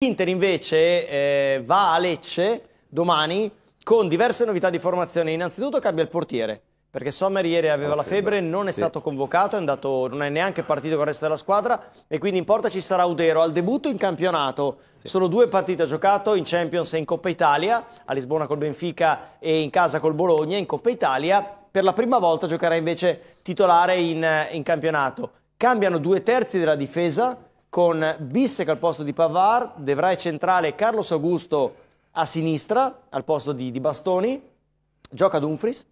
Inter invece eh, va a Lecce domani con diverse novità di formazione. Innanzitutto cambia il portiere, perché Sommer ieri aveva la febbre, febbre non è sì. stato convocato, è andato, non è neanche partito con il resto della squadra e quindi in porta ci sarà Udero al debutto in campionato. Sì. Solo due partite ha giocato in Champions e in Coppa Italia, a Lisbona col Benfica e in casa col Bologna. In Coppa Italia per la prima volta giocherà invece titolare in, in campionato. Cambiano due terzi della difesa con Bissek al posto di Pavar, Devrai centrale, Carlos Augusto a sinistra al posto di, di Bastoni, gioca Dumfries,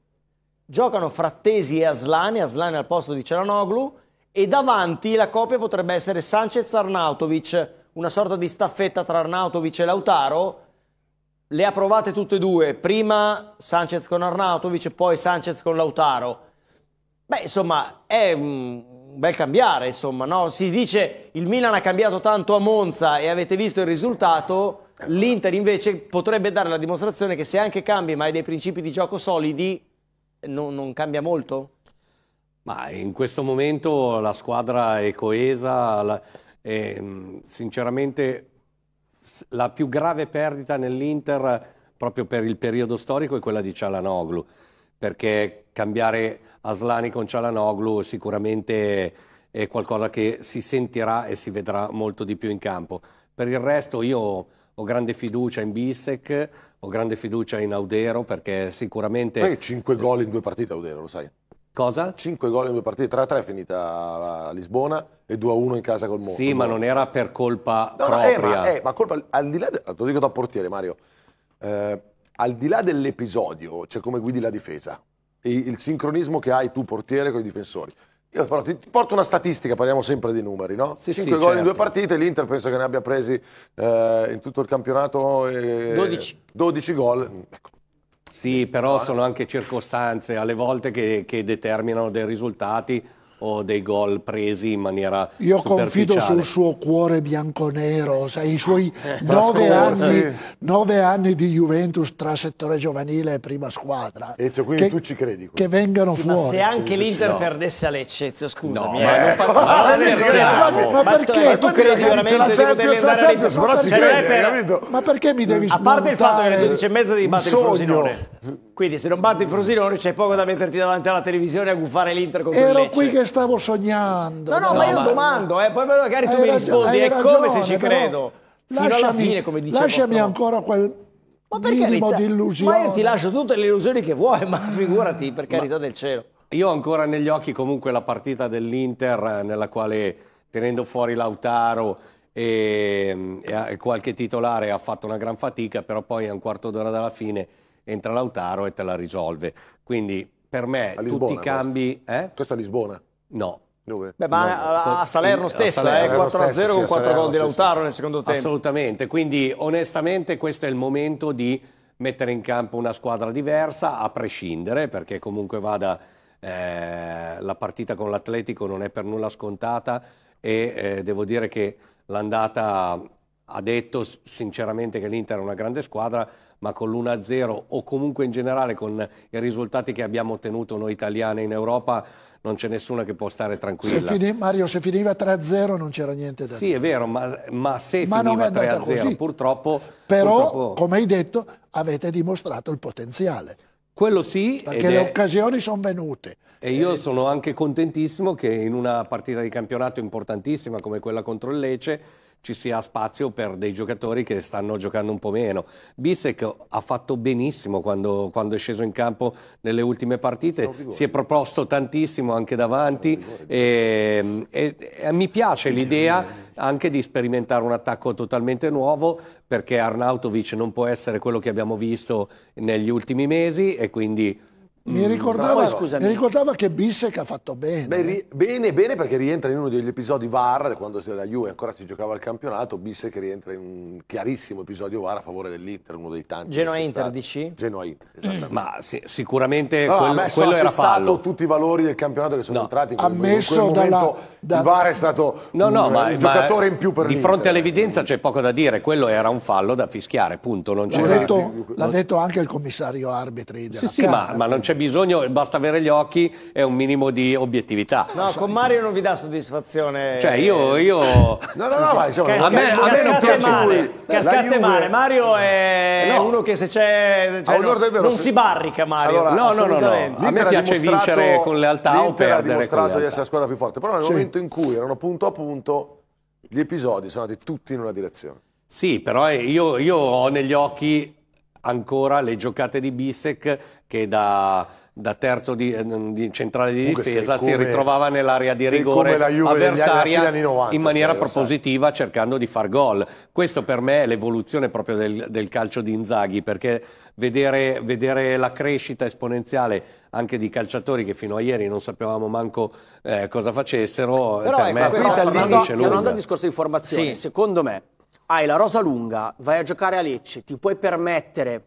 giocano Frattesi e Aslani, Aslani al posto di Celanoglu e davanti la coppia potrebbe essere Sanchez-Arnautovic, una sorta di staffetta tra Arnautovic e Lautaro, le ha provate tutte e due, prima Sanchez con Arnautovic e poi Sanchez con Lautaro. Beh, insomma, è un bel cambiare, insomma, no? Si dice il Milan ha cambiato tanto a Monza e avete visto il risultato. L'Inter invece potrebbe dare la dimostrazione che se anche cambi ma hai dei principi di gioco solidi, non, non cambia molto? Ma in questo momento la squadra è coesa, la, è, mm, sinceramente la più grave perdita nell'Inter proprio per il periodo storico è quella di Cialanoglu perché cambiare Aslani con Cialanoglu sicuramente è qualcosa che si sentirà e si vedrà molto di più in campo. Per il resto io ho grande fiducia in Bissek, ho grande fiducia in Audero perché sicuramente... Poi 5 gol in due partite Audero, lo sai. Cosa? 5 gol in due partite, 3-3 è finita a Lisbona e 2-1 in casa col Monza. Sì, ma non era per colpa no, propria. No, eh, ma, eh, ma colpa, al di là, de... lo dico da portiere Mario, eh, al di là dell'episodio, c'è cioè come guidi la difesa, il, il sincronismo che hai tu portiere con i difensori. Io però ti, ti porto una statistica, parliamo sempre di numeri, no? Sì, 5 sì, gol certo. in due certo. partite, l'Inter penso che ne abbia presi eh, in tutto il campionato eh, 12. 12 gol. Mm, ecco. Sì, però sono anche circostanze alle volte che, che determinano dei risultati o dei gol presi in maniera Io confido sul suo cuore bianconero, sai, i suoi eh, nove, anni, nove anni, di Juventus tra settore giovanile e prima squadra. Ezio, cioè, quindi che, tu ci credi? Che vengano sì, fuori. Ma se anche l'Inter no. perdesse a Lecce, Ezio, scusami. No, ma, eh. fa... ma, ma, ma, perché? tu credi veramente che devi andare a Però ci cioè, credi, Ma perché mi devi smontare? A parte il fatto che alle 12 e mezza devi battere il Frosinone. Quindi se non batti il Frosinone c'è poco da metterti davanti alla televisione a guffare l'Inter contro il Lecce stavo sognando. No, no, ma io domando, eh, poi magari tu mi rispondi, è come se ci credo. Fino alla fine, come dicevo. Lasciami ancora quel ma perché minimo di illusione. Ma io ti lascio tutte le illusioni che vuoi, ma figurati, per carità ma del cielo. Io ho ancora negli occhi comunque la partita dell'Inter eh, nella quale tenendo fuori Lautaro e, e, qualche titolare ha fatto una gran fatica, però poi a un quarto d'ora dalla fine entra Lautaro e te la risolve. Quindi per me Lisbona, tutti i cambi... Questo, eh? questo a Lisbona. No. Dove? Beh, ma no, a, Salerno stessa, eh, 4-0 sì, con 4 gol di Lautaro sì, nel secondo tempo. Assolutamente, quindi onestamente questo è il momento di mettere in campo una squadra diversa, a prescindere, perché comunque vada eh, la partita con l'Atletico non è per nulla scontata e eh, devo dire che l'andata ha detto sinceramente che l'Inter è una grande squadra, ma con l'1-0 o comunque in generale con i risultati che abbiamo ottenuto noi italiani in Europa non c'è nessuno che può stare tranquilla. Se Mario, se finiva 3-0 non c'era niente da dire. Sì, è vero, ma, ma se ma finiva 3-0 purtroppo... Però, purtroppo... come hai detto, avete dimostrato il potenziale. Quello sì. Perché le è... occasioni sono venute. E io eh... sono anche contentissimo che in una partita di campionato importantissima come quella contro il Lecce ci sia spazio per dei giocatori che stanno giocando un po' meno. Bisek ha fatto benissimo quando, quando è sceso in campo nelle ultime partite, si è proposto tantissimo anche davanti ehm, e, e, e mi piace l'idea anche di sperimentare un attacco totalmente nuovo perché Arnautovic non può essere quello che abbiamo visto negli ultimi mesi e quindi mi mm. ricordava, poi, mi ricordava che Bissek ha fatto bene. Beh, ri, bene, bene perché rientra in uno degli episodi VAR, quando la Juve ancora si giocava al campionato, Bissek rientra in un chiarissimo episodio VAR a favore dell'Inter, uno dei tanti. Genoa-Inter, dici? Genoa-Inter, esatto. Mm. Ma sì, sicuramente no, quello, quello era fallo. tutti i valori del campionato che sono no. entrati. In ammesso in dalla, momento, da... Il VAR è stato no, no, un, ma, un eh, giocatore in più per Di fronte all'evidenza c'è poco da dire, quello era un fallo da fischiare, punto. L'ha detto, non... detto, anche il commissario arbitri della Sì, sì, ma, ma non c'è bisogno, basta avere gli occhi e un minimo di obiettività. No, con Mario non vi dà soddisfazione. Cioè, io. io... no, no, no, ma insomma, a me, a me non piace. Male, cascate male. Mario è eh, no. uno che se c'è. Cioè, no, non si barrica, Mario. Allora, no, no, no, no. A me piace vincere con lealtà o perdere. Ha dimostrato di essere la squadra più forte, però nel sì. momento in cui erano punto a punto, gli episodi sono andati tutti in una direzione. Sì, però io, io ho negli occhi ancora le giocate di Bissek che da, da terzo di, eh, di, centrale di Comunque difesa come, si ritrovava nell'area di rigore avversaria 90, in maniera propositiva cercando di far gol. Questo per me è l'evoluzione proprio del, del, calcio di Inzaghi perché vedere, vedere, la crescita esponenziale anche di calciatori che fino a ieri non sapevamo manco eh, cosa facessero Però per ecco, me è dice lunga. Però tornando al discorso di formazione, sì. secondo me hai la rosa lunga, vai a giocare a Lecce, ti puoi permettere,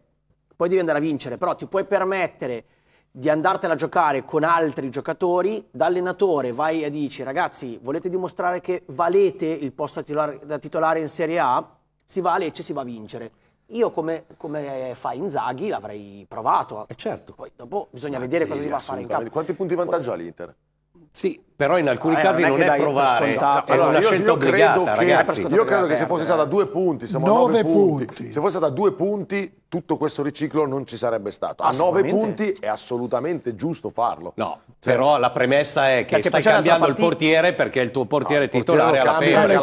poi devi andare a vincere, però ti puoi permettere di andartela a giocare con altri giocatori, da allenatore vai e dici ragazzi volete dimostrare che valete il posto da titolare in Serie A? Si va a Lecce, si va a vincere. Io come, come fa Inzaghi l'avrei provato. E eh, certo. Poi dopo bisogna Ma vedere cosa si va a fare in campo. Quanti punti vantaggio ha l'Inter? Sì, però in alcuni ah, casi non, non è, è provare, è allora, una io, scelta io obbligata, credo ragazzi. io credo che se fosse stata a due punti, siamo a nove punti. punti. Se fosse stata a due punti, tutto questo riciclo non ci sarebbe stato. A nove punti è assolutamente giusto farlo. No, cioè, però la premessa è che stai cambiando il portiere perché il tuo portiere no, titolare ha la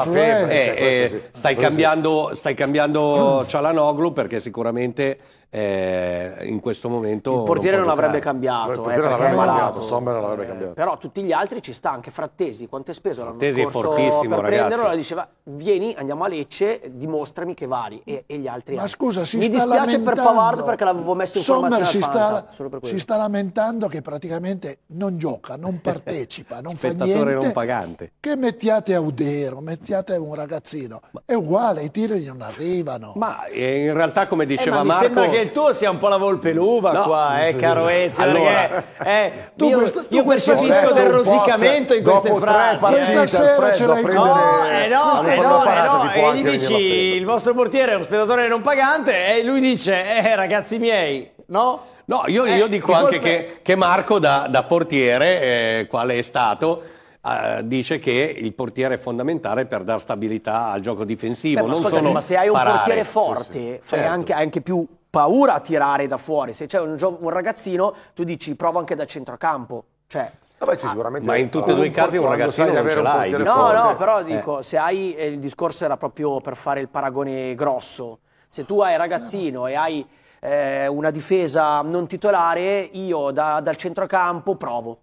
febbre. Eh, eh, stai, cambiando, stai cambiando Cialanoglu perché sicuramente eh, in questo momento... Il portiere non, non avrebbe cambiato. Il portiere non l'avrebbe cambiato, Sommer non l'avrebbe cambiato. Però tutti gli altri ci stanno anche Frattesi, quanto è speso Frattesi l'anno scorso è fortissimo, per ragazzi. prenderlo, allora diceva vieni, andiamo a Lecce, dimostrami che vari e, e gli altri. Ma anche. scusa, si Mi dispiace per Pavard perché l'avevo messo in Sommer formazione si Fanta, si sta lamentando che praticamente non gioca, non partecipa, non fa niente. non pagante. Che mettiate a Udero, mettiate un ragazzino, ma, è uguale, i tiri non arrivano. Ma eh, in realtà come eh, diceva eh, ma Marco... Mi sembra che il tuo sia un po' la volpe l'uva no. qua, eh, caro Ezio, allora, perché, eh, tu io, questo, io percepisco del rosicamento talento in queste dopo frasi. Dopo eh. tre partite, eh. Alfredo, a prendere... No, eh no, eh no, eh no. E gli dici, il vostro portiere è un spettatore non pagante e lui dice, eh ragazzi miei, no? No, io, eh, io dico anche che, che, Marco da, da portiere, eh, quale è stato, Uh, dice che il portiere è fondamentale per dare stabilità al gioco difensivo. Beh, ma, ascolta, ma, se hai un parare. portiere forte, sì, sì. fai certo. anche, anche, più paura a tirare da fuori. Se c'è un, un ragazzino, tu dici prova anche da centrocampo. Cioè, No, beh, ah, ma in tutti e due i casi un ragazzino non ce l'hai. No, no, però dico, eh. se hai, eh, il discorso era proprio per fare il paragone grosso, se tu hai ragazzino e hai eh, una difesa non titolare, io da, dal centrocampo provo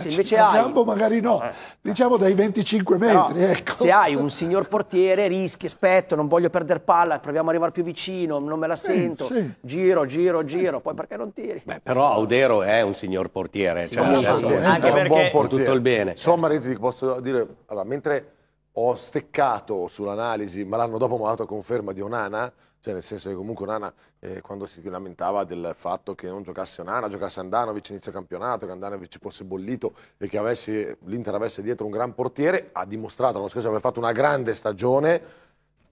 se invece hai... Gambo magari no, eh. diciamo dai 25 metri. No, ecco. Se hai un signor portiere, rischi, aspetto, non voglio perdere palla, proviamo ad arrivare più vicino, non me la sento, sì, sì. giro, giro, eh. giro, poi perché non tiri? Beh, però Audero è un signor portiere, sì, cioè, adesso, anche perché buon tutto il bene. Somma, ti posso dire, allora, mentre ho steccato sull'analisi, ma l'anno dopo mi ha dato conferma di Onana, cioè, nel senso che comunque Nana, eh, quando si lamentava del fatto che non giocasse Nana, giocasse Andanovic inizio campionato, che Andanovic fosse bollito e che l'Inter avesse dietro un gran portiere, ha dimostrato l'anno scorso di aver fatto una grande stagione,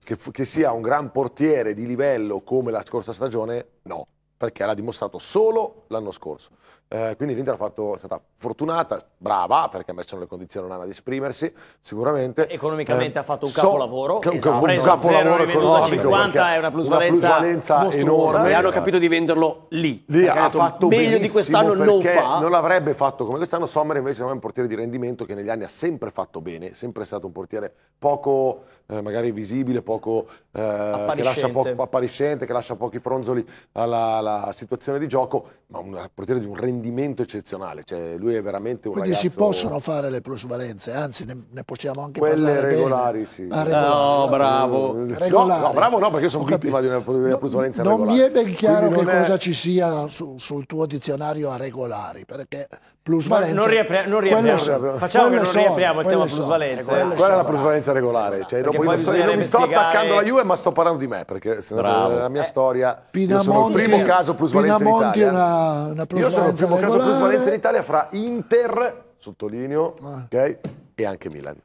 che, che sia un gran portiere di livello come la scorsa stagione, no, perché l'ha dimostrato solo l'anno scorso. Eh, quindi l'Inter fatto, è stata fortunata, brava perché ha messo nelle condizioni Nana di esprimersi, sicuramente. Economicamente eh, ha fatto un capolavoro, so, esatto. un capolavoro economico. 50 è una plusvalenza, una plusvalenza enorme. E hanno capito di venderlo lì. lì ha detto, fatto meglio di quest'anno non fa. Non l'avrebbe fatto come quest'anno. Sommer invece è un portiere di rendimento che negli anni ha sempre fatto bene, sempre stato un portiere poco eh, magari visibile, poco, eh, appariscente. Che po- appariscente. Che lascia pochi fronzoli alla, alla situazione di gioco, ma un portiere di un rendimento rendimento eccezionale, cioè lui è veramente un Quindi ragazzo... si possono fare le plusvalenze, anzi ne, ne possiamo anche Quelle parlare regolari, bene. sì. Ah, regolari. No, bravo. Regolari. No, no, bravo no, perché io sono Ho vittima capito. di una, plusvalenza no, regolare. Non mi è ben chiaro Quindi che cosa è... ci sia su, sul tuo dizionario a regolari, perché plusvalenza. Non, riapri non, riapriamo, quello, facciamo quello che non so, riapriamo il tema so, plusvalenza. Quella, eh, quella eh. è la plusvalenza regolare. Cioè, dopo io, sto, io mi sto attaccando alla Juve, ma sto parlando di me, perché se Bravo. la mia eh, storia Pinamonti, sono il primo caso plusvalenza Pinamonti in Italia. Una, una plusvalenza io sono il primo regolare. caso plusvalenza in Italia fra Inter, sottolineo, ah. okay, e anche Milan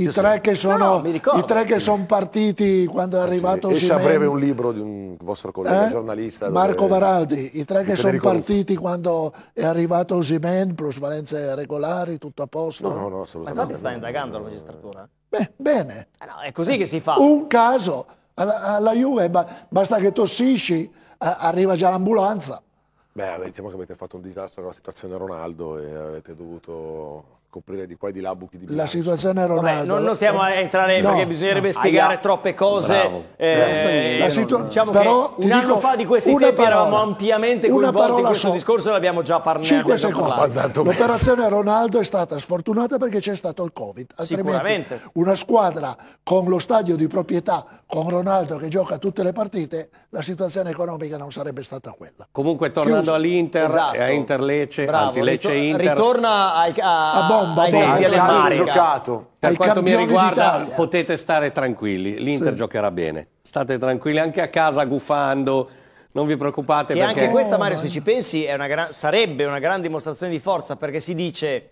i tre, sono, no, i tre che sono partiti quando è ah, arrivato Esce a breve un libro di un vostro collega eh? giornalista Marco Varaldi, i tre che sono partiti quando è arrivato Osimen plus valenze regolari, tutto a posto no, no, assolutamente ma quanti sta indagando la magistratura? Beh, bene eh no, è così che si fa un caso, alla, alla Juve basta che tossisci arriva già l'ambulanza beh diciamo che avete fatto un disastro con la situazione Ronaldo e avete dovuto coprire di qua e di là buchi di bilancio. La situazione Ronaldo... Vabbè, non, non stiamo a entrare no, perché bisognerebbe no, spiegare aia. troppe cose. Eh, eh, eh diciamo situa... diciamo Però, un anno fa di questi tempi parola, eravamo ampiamente coinvolti in questo so. discorso e l'abbiamo già parlato. secondi. L'operazione Ronaldo è stata sfortunata perché c'è stato il Covid. Altrimenti una squadra con lo stadio di proprietà, con Ronaldo che gioca tutte le partite, la situazione economica non sarebbe stata quella. Comunque tornando all'Inter, eh, esatto. a Inter-Lecce, anzi Lecce-Inter... Ritorna a, a, a bomba. Sì, bomba. giocato. Per quanto mi riguarda potete stare tranquilli, l'Inter sì. giocherà bene. State tranquilli anche a casa gufando. Non vi preoccupate che perché... anche questa, Mario, se ci pensi, una gran... sarebbe una gran dimostrazione di forza perché si dice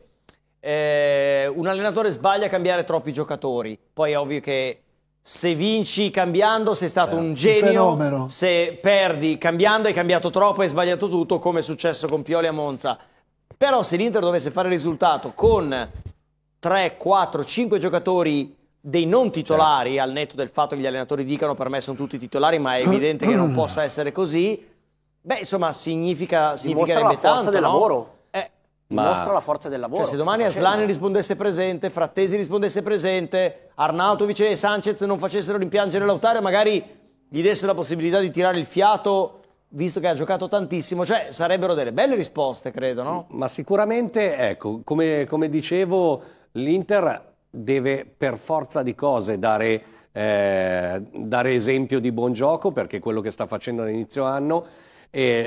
eh, un allenatore sbaglia a cambiare troppi giocatori. Poi è ovvio che se vinci cambiando sei stato eh, un genio, un se perdi cambiando hai cambiato troppo e hai sbagliato tutto come è successo con Pioli a Monza. Però se l'Inter dovesse fare risultato con 3, 4, 5 giocatori dei non titolari, certo. al netto del fatto che gli allenatori dicano per me sono tutti titolari, ma è evidente che non possa essere così, beh, insomma, significa, significherebbe la tanto, del no? lavoro. Eh, ma... Mostra la forza del lavoro. Cioè, se domani Aslani rispondesse presente, Frattesi rispondesse presente, Arnautovic e Sanchez non facessero rimpiangere Lautaro, magari gli desse la possibilità di tirare il fiato visto che ha giocato tantissimo, cioè sarebbero delle belle risposte, credo, no? Mm, ma sicuramente, ecco, come, come dicevo, l'Inter deve per forza di cose dare, eh, dare, esempio di buon gioco, perché è quello che sta facendo all'inizio anno.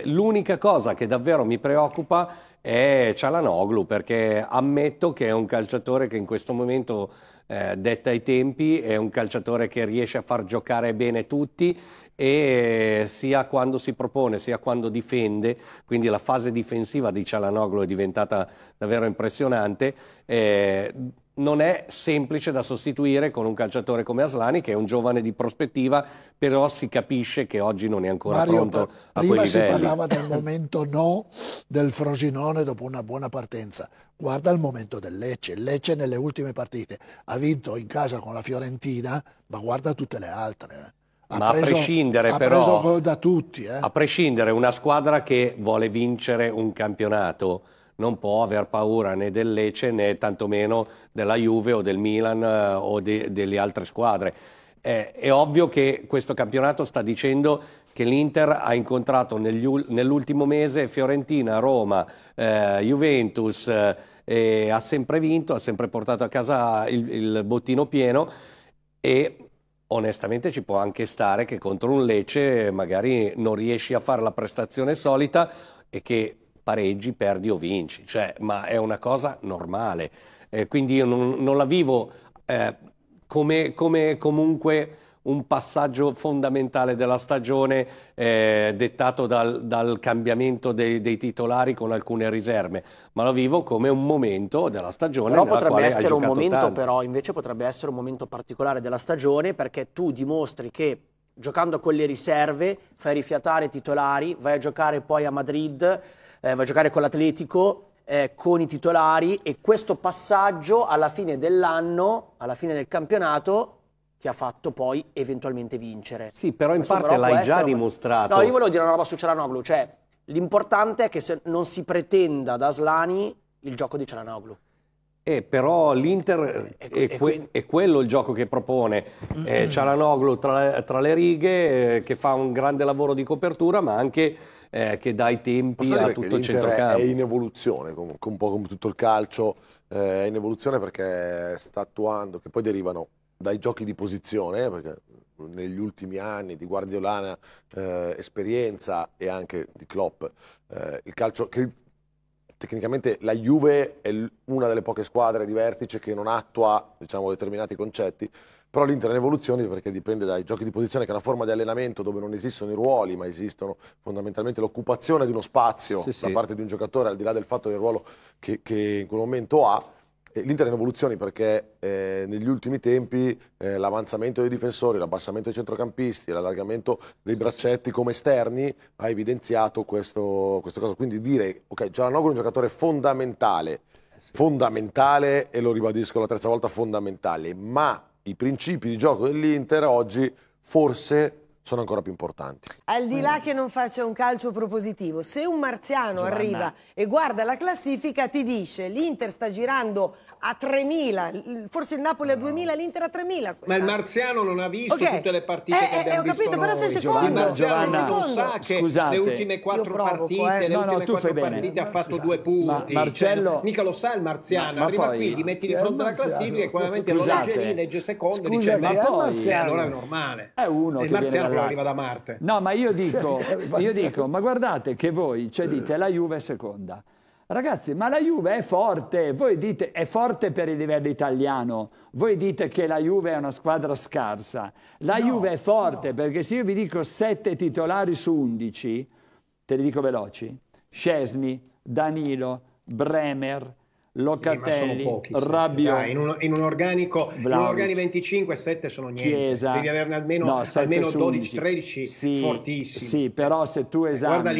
l'unica cosa che davvero mi preoccupa è Cialanoglu, perché ammetto che è un calciatore che in questo momento eh, detta ai tempi, è un calciatore che riesce a far giocare bene tutti e eh, sia quando si propone sia quando difende, quindi la fase difensiva di Cialanoglu è diventata davvero impressionante. Eh, non è semplice da sostituire con un calciatore come Aslani che è un giovane di prospettiva, però si capisce che oggi non è ancora Mario, pronto per, a quei livelli. si parlava del momento no del Frosinone dopo una buona partenza. Guarda il momento del Lecce. Il Lecce nelle ultime partite ha vinto in casa con la Fiorentina, ma guarda tutte le altre. Eh. Ha ma preso, a prescindere però... da tutti. Eh. A prescindere una squadra che vuole vincere un campionato non può aver paura né del Lecce né tantomeno della Juve o del Milan eh, o de, delle altre squadre. Eh, è ovvio che questo campionato sta dicendo che l'Inter ha incontrato nell'ultimo mese Fiorentina, Roma, eh, Juventus, eh, ha sempre vinto, ha sempre portato a casa il, il bottino pieno e onestamente ci può anche stare che contro un Lecce magari non riesci a fare la prestazione solita e che pareggi, perdi o vinci, cioè, ma è una cosa normale. Eh, quindi io non, non la vivo eh, come, come comunque un passaggio fondamentale della stagione eh, dettato dal, dal cambiamento dei, dei, titolari con alcune riserve, ma lo vivo come un momento della stagione. Però potrebbe essere un momento, tanto. però invece potrebbe essere un momento particolare della stagione perché tu dimostri che giocando con le riserve fai rifiatare i titolari, vai a giocare poi a Madrid eh, va a giocare con l'Atletico, eh, con i titolari e questo passaggio alla fine dell'anno, alla fine del campionato, ti ha fatto poi eventualmente vincere. Sì, però in questo parte però l'hai già dimostrato. No, io volevo dire una roba su Cialanoglu, cioè l'importante è che non si pretenda da Slani il gioco di Cialanoglu. Eh, però l'Inter eh, è, è, que- è, quello il gioco che propone. Eh, Cialanoglu tra, tra le righe, eh, che fa un grande lavoro di copertura, ma anche eh, che dà i tempi a tutto il centrocampo. È in evoluzione comunque, un po' come tutto il calcio, eh, è in evoluzione perché sta attuando, che poi derivano dai giochi di posizione, perché negli ultimi anni di guardiolana eh, esperienza e anche di Klopp, eh, il calcio che tecnicamente la Juve è una delle poche squadre di vertice che non attua diciamo, determinati concetti, però l'Inter è in evoluzione perché dipende dai giochi di posizione che è una forma di allenamento dove non esistono i ruoli ma esistono fondamentalmente l'occupazione di uno spazio sì, da sì. parte di un giocatore al di là del fatto del ruolo che, che in quel momento ha L'Inter è in evoluzione perché eh, negli ultimi tempi eh, l'avanzamento dei difensori, l'abbassamento dei centrocampisti, l'allargamento dei braccetti come esterni ha evidenziato questo, questo caso. Quindi dire, ok, Gianlanoglu è un giocatore fondamentale, eh fondamentale e lo ribadisco la terza volta, fondamentale, ma i principi di gioco dell'Inter oggi forse sono ancora più importanti. Al di là che non faccia un calcio propositivo, se un marziano Giovanna. arriva e guarda la classifica ti dice l'Inter sta girando a 3.000, forse il Napoli a 2.000, l'Inter a 3.000. Ma il marziano non ha visto okay. tutte le partite eh, che eh, abbiamo eh, ho capito, noi. però se secondo... Il marziano Giovanna, non sa che Scusate, le ultime quattro provoco, eh. partite, eh. no, no, quattro partite ha fatto due punti. Ma, cioè, Marcello... Cioè, mica lo sa il marziano, ma, arriva poi, qui, gli metti di fronte alla classifica e quando lo legge lì, legge secondo, e dice ma poi, eh, allora è normale. È uno che viene allora, arriva da Marte. No, ma io dico, io dico, ma guardate che voi cioè, dite la Juve è seconda. Ragazzi, ma la Juve è forte, voi dite è forte per il livello italiano, voi dite che la Juve è una squadra scarsa. La no, Juve è forte no. perché se io vi dico 7 titolari su 11, te li dico veloci, Scesni, Danilo, Bremer, Locatelli, pochi, Rabiot ah, in, un, in, un, organico in un organico 25 7 sono niente Chiesa. devi averne almeno, no, almeno 12 13 sì, fortissimi sì però se tu esami... Eh, guarda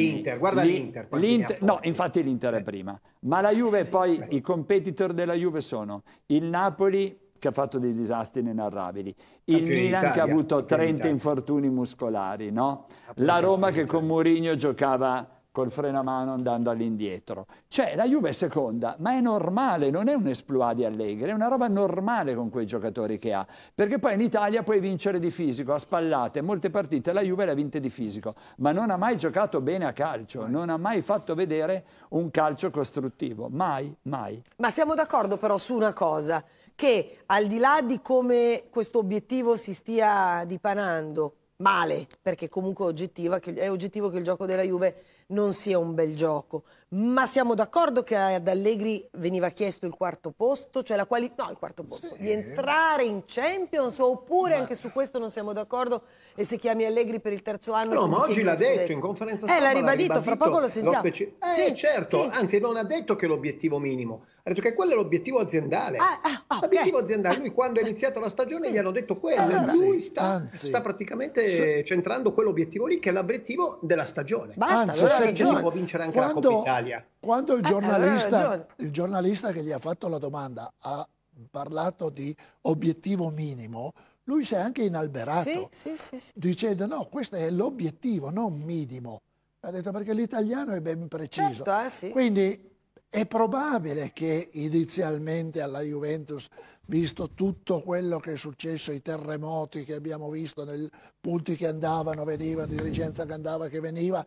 l'Inter guarda l'Inter, no infatti l'Inter è eh. prima ma la Juve eh, poi Beh. i competitor della Juve sono il Napoli che ha fatto dei disastri inenarrabili. Il Milan che ha avuto 30 infortuni muscolari, no? Ah, la Roma che con Mourinho giocava col freno a mano andando all'indietro. Cioè la Juve è seconda, ma è normale, non è un esploit di Allegri, è una roba normale con quei giocatori che ha, perché poi in Italia puoi vincere di fisico, a spallate, molte partite la Juve le ha vinte di fisico, ma non ha mai giocato bene a calcio, non ha mai fatto vedere un calcio costruttivo, mai, mai. Ma siamo d'accordo però su una cosa, che al di là di come questo obiettivo si stia dipanando, male, perché comunque è oggettivo che il gioco della Juve non sia un bel gioco, ma siamo d'accordo che ad Allegri veniva chiesto il quarto posto, cioè la quali... no, il quarto posto, sì. di entrare in Champions oppure ma... anche su questo non siamo d'accordo e se chiami Allegri per il terzo anno... No, ma oggi l'ha detto, detto in conferenza stampa. Eh, l'ha ribadito, ribadito, fra poco lo sentiamo. Lo speci... Eh, sì, certo, sì. anzi non ha detto che è l'obiettivo minimo, ha detto che quello è l'obiettivo aziendale. Ah, ah, ah okay. L'obiettivo aziendale, lui quando è iniziata la stagione gli hanno detto quello, allora, lui sta, sta praticamente so... centrando quell'obiettivo lì che è l'obiettivo della stagione. Basta, anzi, allora ragione. può vincere anche quando, la Coppa Italia. Quando il eh, giornalista, eh, il giornalista che gli ha fatto la domanda ha parlato di obiettivo minimo, lui si è anche inalberato sì, sì, sì, dicendo no, questo è l'obiettivo, non minimo. Ha detto perché l'italiano è ben preciso. Certo, eh, Quindi è probabile che inizialmente alla Juventus, visto tutto quello che è successo, i terremoti che abbiamo visto, nel, punti che andavano, veniva, dirigenza che andava, che veniva,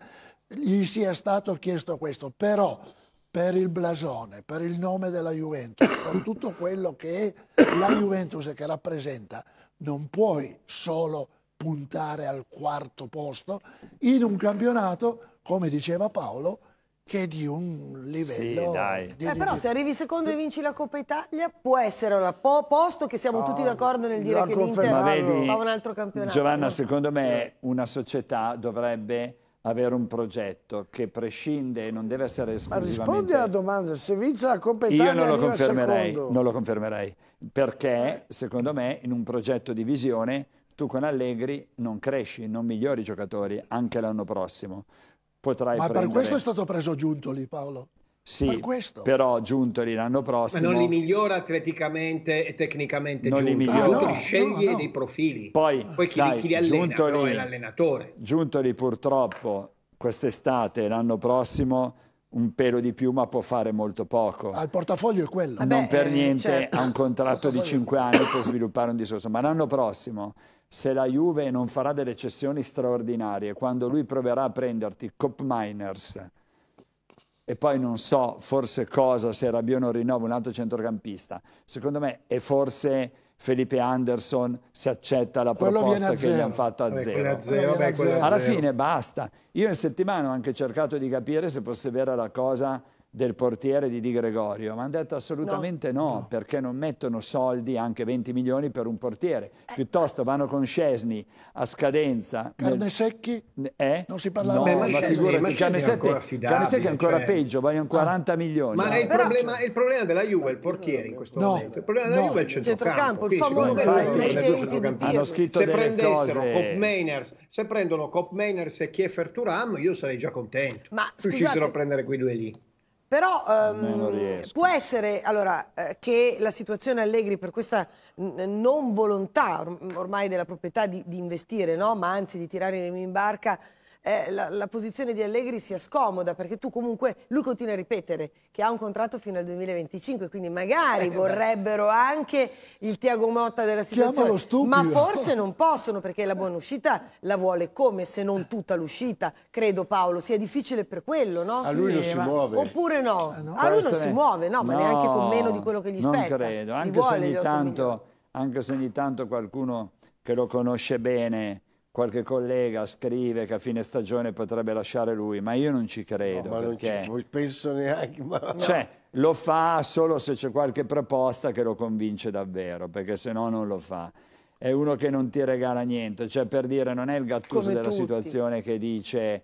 gli sia stato chiesto questo, però per il blasone, per il nome della Juventus, per tutto quello che è la Juventus che rappresenta, non puoi solo puntare al quarto posto in un campionato, come diceva Paolo, che di un livello... Sì, dai. Di, eh, però di, se arrivi secondo di... e vinci la Coppa Italia può essere un po posto che siamo oh, tutti ah, d'accordo nel dire che l'Inter fa un altro campionato. Giovanna, secondo me una società dovrebbe avere un progetto che prescinde e non deve essere esclusivamente... Ma rispondi alla domanda, se vince la Coppa Italia Io non lo confermerei, non lo confermerei, perché secondo me in un progetto di visione tu con Allegri non cresci, non migliori i giocatori anche l'anno prossimo. Potrai Ma prendere... per questo è stato preso Giuntoli, Paolo. Sì, però Giuntoli l'anno prossimo... Ma non li migliora atleticamente e tecnicamente non Giuntoli. Li migliora. Ah, no, sceglie no, no. dei profili. Poi, Poi chi, sai, chi, li allena Giuntoli, è l'allenatore. Giuntoli purtroppo quest'estate e l'anno prossimo un pelo di piuma può fare molto poco. Ah, il portafoglio è quello. non per niente certo. ha un contratto di 5 anni per sviluppare un discorso, ma l'anno prossimo se la Juve non farà delle cessioni straordinarie, quando lui proverà a prenderti Cop Miners, e poi non so forse cosa se Rabione rinnova un altro centrocampista. Secondo me è forse Felipe Anderson se accetta la proposta che gli hanno fatto a Beh, zero. A zero. Beh, Alla a zero. fine basta. Io in settimana ho anche cercato di capire se fosse vera la cosa del portiere di Di Gregorio, mi hanno detto assolutamente no, no perché non mettono soldi, anche 20 milioni per un portiere, eh. piuttosto vanno con Scesni a scadenza. Carne nel... secchi? Eh? Non si parla no, beh, ma, Scesni, figurati, ma Carne secchi è ancora cioè... peggio, vogliono 40 ah. milioni. Ma eh. è il, problema, è il problema della Juve, il portiere in questo no, momento, il problema della Juve è il centrocampo. Il famoso hanno scritto se prendessero Cop se prendono Cop Mainers e Kiefer Turam, io sarei già contento. Ma riuscissero a prendere quei due lì. Però ehm, può essere allora, eh, che la situazione Allegri per questa non volontà or ormai della proprietà di, di investire, no? ma anzi di tirare in barca, eh, la, la, posizione di Allegri sia scomoda, perché tu comunque, lui continua a ripetere che ha un contratto fino al 2025, quindi magari eh, vorrebbero beh. anche il Tiago Motta della situazione, ma forse non possono, perché la buona uscita la vuole come, se non tutta l'uscita, credo Paolo, sia difficile per quello, no? A lui non si muove. Oppure no? Ah, no. A lui non si muove, no, ma neanche con meno di quello che gli spetta. Non credo, anche se, tanto, anche se ogni tanto qualcuno che lo conosce bene qualche collega scrive che a fine stagione potrebbe lasciare lui, ma io non ci credo. No, ma perché... non ci penso neanche. Ma... Cioè, lo fa solo se c'è qualche proposta che lo convince davvero, perché se no non lo fa. È uno che non ti regala niente, cioè per dire non è il gattuso Come della tutti. situazione che dice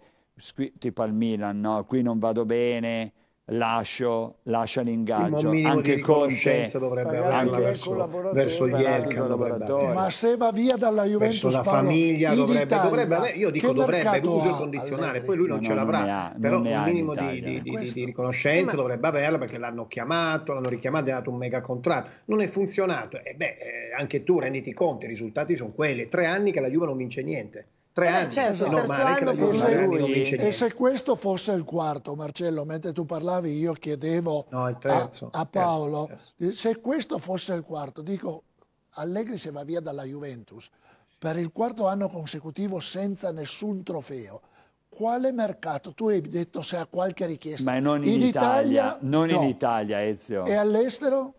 tipo al Milan, no, qui non vado bene, Lascio, lascia l'ingaggio sì, anche Conte dovrebbe avere verso, verso gli Erkan ma se va via dalla Juventus verso la Paolo, famiglia dovrebbe, dovrebbe avere, io dico dovrebbe uso il condizionale poi lui non, non ce l'avrà ha, però un minimo di, di, di, di, riconoscenza eh, ma... dovrebbe averla perché l'hanno chiamato l'hanno richiamato gli hanno dato un mega contratto non è funzionato e beh eh, anche tu renditi conto i risultati sono quelli tre anni che la Juve non vince niente tre eh, anni. Certo, è normale che con lui. Anni E se questo fosse il quarto, Marcello, mentre tu parlavi io chiedevo no, a, a, Paolo, terzo, terzo. se questo fosse il quarto, dico Allegri se va via dalla Juventus per il quarto anno consecutivo senza nessun trofeo quale mercato? Tu hai detto se ha qualche richiesta. Ma non in, in Italia, Italia, Non no. in Italia, Ezio. E all'estero?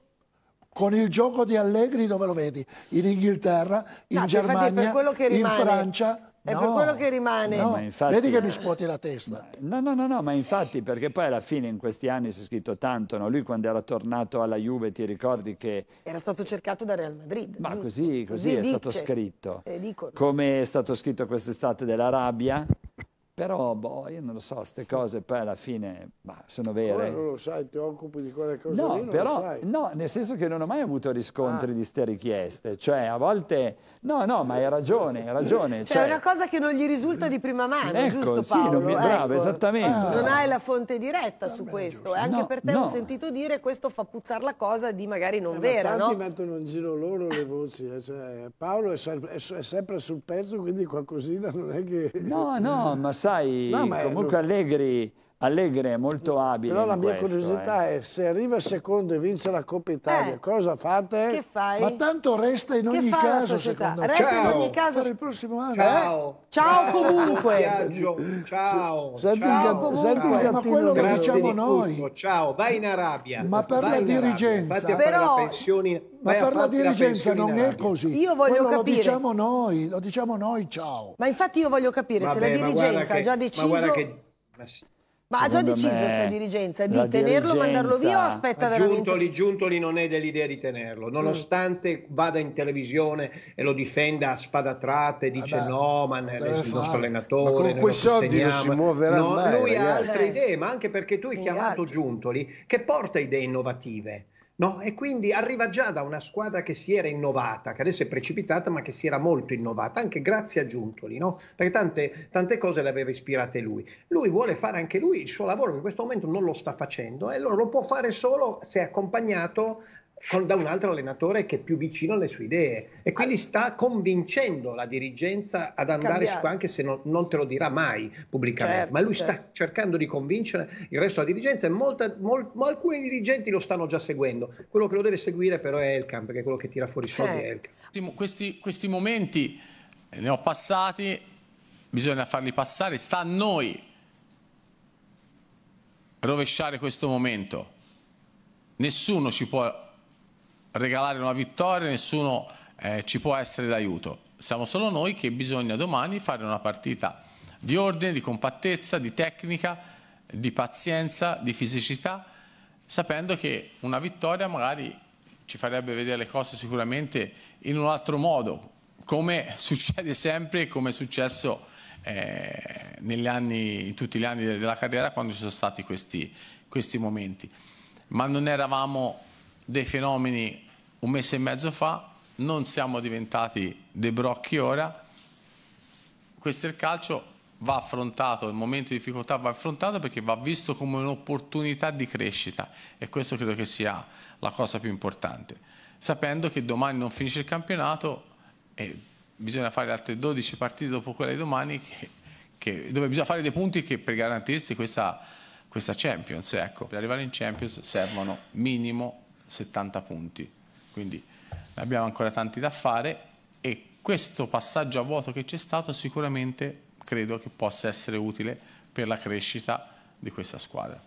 Con il gioco di Allegri dove lo vedi? In Inghilterra, in no, Germania, in Francia è no, per quello che rimane. No, infatti, Vedi che mi scuoti la testa. No, no, no, no, ma infatti, perché poi alla fine in questi anni si è scritto tanto, no? lui quando era tornato alla Juve, ti ricordi che... Era stato cercato da Real Madrid. Ma giusto? così, così, così è dice, stato scritto. Eh, Come è stato scritto quest'estate della rabbia, però boh, io non lo so, queste cose poi alla fine bah, sono vere. Come non lo sai, ti occupi di quelle cose no, lì, però, No, nel senso che non ho mai avuto riscontri ah. di ste richieste, cioè a volte No, no, ma hai ragione, hai ragione. Cioè, cioè, è una cosa che non gli risulta di prima mano, ecco, giusto sì, Paolo? Mi... Bravo, ecco. esattamente. Ah. Non hai la fonte diretta ah, su beh, questo. E anche no, per te no. ho sentito dire questo fa puzzare la cosa di magari non eh, vera, ma tanti no? mettono in giro loro le voci. Eh, cioè, Paolo è, è, sempre sul pezzo, quindi qualcosina non è che... No, no, ma sai, no, ma comunque è... Allegri Allegri è molto abile. Però la mia questo, curiosità eh. è se arriva secondo e vince la Coppa Italia, eh, cosa fate? Che fai? Ma tanto resta in ogni caso secondo me. Resta ciao. in ogni caso per il prossimo anno. Eh? Ciao. Eh? Ciao comunque. ciao. Senti ciao. Senti il gattino che diciamo noi. Tutto. Ciao, vai in Arabia. Ma per vai la dirigenza. Però... Pensioni... Ma per la dirigenza la non è così. Io voglio Quello capire. Lo diciamo noi, lo diciamo noi, ciao. Ma infatti io voglio capire Vabbè, se la dirigenza ha già deciso ma guarda che ma ha già deciso questa dirigenza di tenerlo, dirigenza... mandarlo via o aspetta Ma veramente? Giuntoli, Giuntoli non è dell'idea di tenerlo, mm. nonostante mm. vada in televisione e lo difenda a spada tratta e dice Vabbè, ah, no, ma nel, il fare. nostro allenatore, ma con quei non si muoverà no, mai, Lui ha eh. altre eh. idee, ma anche perché tu hai chiamato Giuntoli che porta idee innovative No? E quindi arriva già da una squadra che si era innovata, che adesso è precipitata, ma che si era molto innovata, anche grazie a Giuntoli, no? perché tante, tante, cose le aveva ispirate lui. Lui vuole fare anche lui il suo lavoro, che in questo momento non lo sta facendo, e allora lo può fare solo se accompagnato con, da un altro allenatore che è più vicino alle sue idee e quindi ah. sta convincendo la dirigenza ad andare Cambiare. su anche se non, non, te lo dirà mai pubblicamente, certo, ma lui certo. sta cercando di convincere il resto della dirigenza e molta, mol, alcuni dirigenti lo stanno già seguendo, quello che lo deve seguire però è Elkan perché è quello che tira fuori i soldi eh. è certo. Elkan. Questi, questi momenti eh, ne ho passati, bisogna farli passare, sta a noi rovesciare questo momento. Nessuno ci può regalare una vittoria, nessuno eh, ci può essere d'aiuto. Siamo solo noi che bisogna domani fare una partita di ordine, di compattezza, di tecnica, di pazienza, di fisicità, sapendo che una vittoria magari ci farebbe vedere le cose sicuramente in un altro modo, come succede sempre e come è successo eh, negli anni, in tutti gli anni della carriera quando ci sono stati questi, questi momenti. Ma non eravamo dei fenomeni un mese e mezzo fa, non siamo diventati dei brocchi ora, questo è il calcio, va affrontato, il momento di difficoltà va affrontato perché va visto come un'opportunità di crescita e questo credo che sia la cosa più importante, sapendo che domani non finisce il campionato e bisogna fare altre 12 partite dopo quella di domani che, che, dove bisogna fare dei punti che per garantirsi questa, questa Champions, ecco, per arrivare in Champions servono minimo 70 punti. Quindi abbiamo ancora tanti da fare e questo passaggio a vuoto che c'è stato sicuramente credo che possa essere utile per la crescita di questa squadra.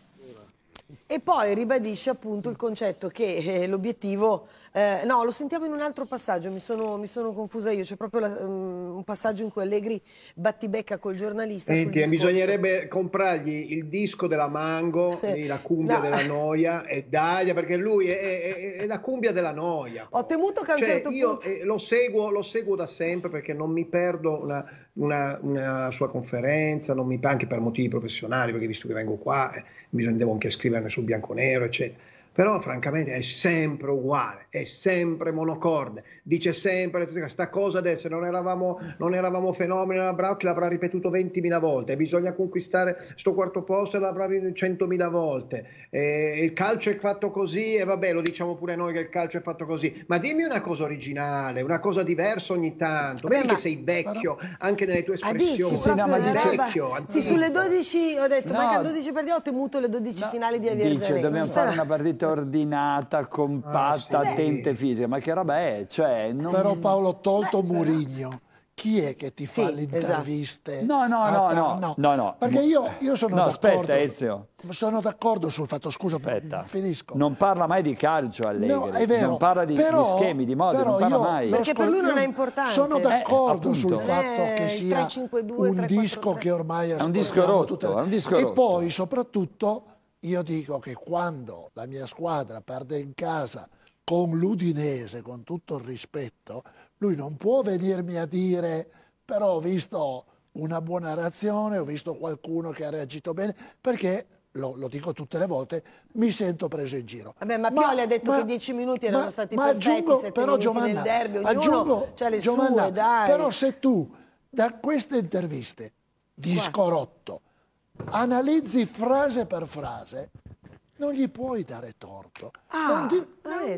E poi ribadisce appunto il concetto che eh, l'obiettivo eh, no, lo sentiamo in un altro passaggio, mi sono, mi sono confusa io, c'è proprio la, um, un passaggio in cui Allegri battibecca col giornalista. Senti, eh, discorso... bisognerebbe comprargli il disco della Mango, la cumbia no. della noia, e dagli, perché lui è, è, è, la cumbia della noia. Poi. Ho temuto che a un cioè, certo io, punto... Eh, lo, seguo, lo seguo da sempre perché non mi perdo una, una, una sua conferenza, mi, anche per motivi professionali, perché visto che vengo qua eh, bisogna, devo anche scriverne sul bianco nero, eccetera però francamente è sempre uguale, è sempre monocorde, dice sempre questa cosa se non eravamo, non eravamo fenomeni, la Brauch l'avrà ripetuto 20.000 volte, bisogna conquistare questo quarto posto e l'avrà vinto 100.000 volte, e eh, il calcio è fatto così e vabbè lo diciamo pure noi che il calcio è fatto così, ma dimmi una cosa originale, una cosa diversa ogni tanto, vedi che sei vecchio anche nelle tue ah, espressioni, sì, no, ma vecchio, sì, sulle 12 ho detto no. manca 12 per 8 e muto le 12 no. finali di Avier Dice, dobbiamo fare una partita gente eh, ordinata, ah, compatta, ah, sì. attente fisica, ma che roba è? Cioè, non... Però Paolo tolto Murigno chi è che ti sì, fa le interviste? Esatto. No, ah, no, no, no, no, no, no, Perché io, io sono no, d'accordo. Aspetta, Ezio. Sono d'accordo sul fatto, scusa, aspetta. finisco. Non parla mai di calcio Allegri. No, è vero. Non parla di, però, di schemi, di modi, non parla io, mai. Perché per lui non è importante. Sono eh, d'accordo eh, sul fatto che eh, sia 3, 5, 2, un 3, 4, disco 3. che ormai ascoltiamo. È un disco rotto, tutte... è un disco E poi, soprattutto io dico che quando la mia squadra parte in casa con l'Udinese, con tutto il rispetto, lui non può venirmi a dire però ho visto una buona reazione, ho visto qualcuno che ha reagito bene, perché lo, lo dico tutte le volte, mi sento preso in giro. Vabbè, ma, ma Pioli ha detto ma, che dieci minuti erano ma, stati ma perfetti, aggiungo, sette però, Giovanna, nel derby, ognuno aggiungo, le Giovanna, sue, dai. Però se tu da queste interviste di Qua. Scorotto analizzi frase per frase, non gli puoi dare torto. Ah, ti,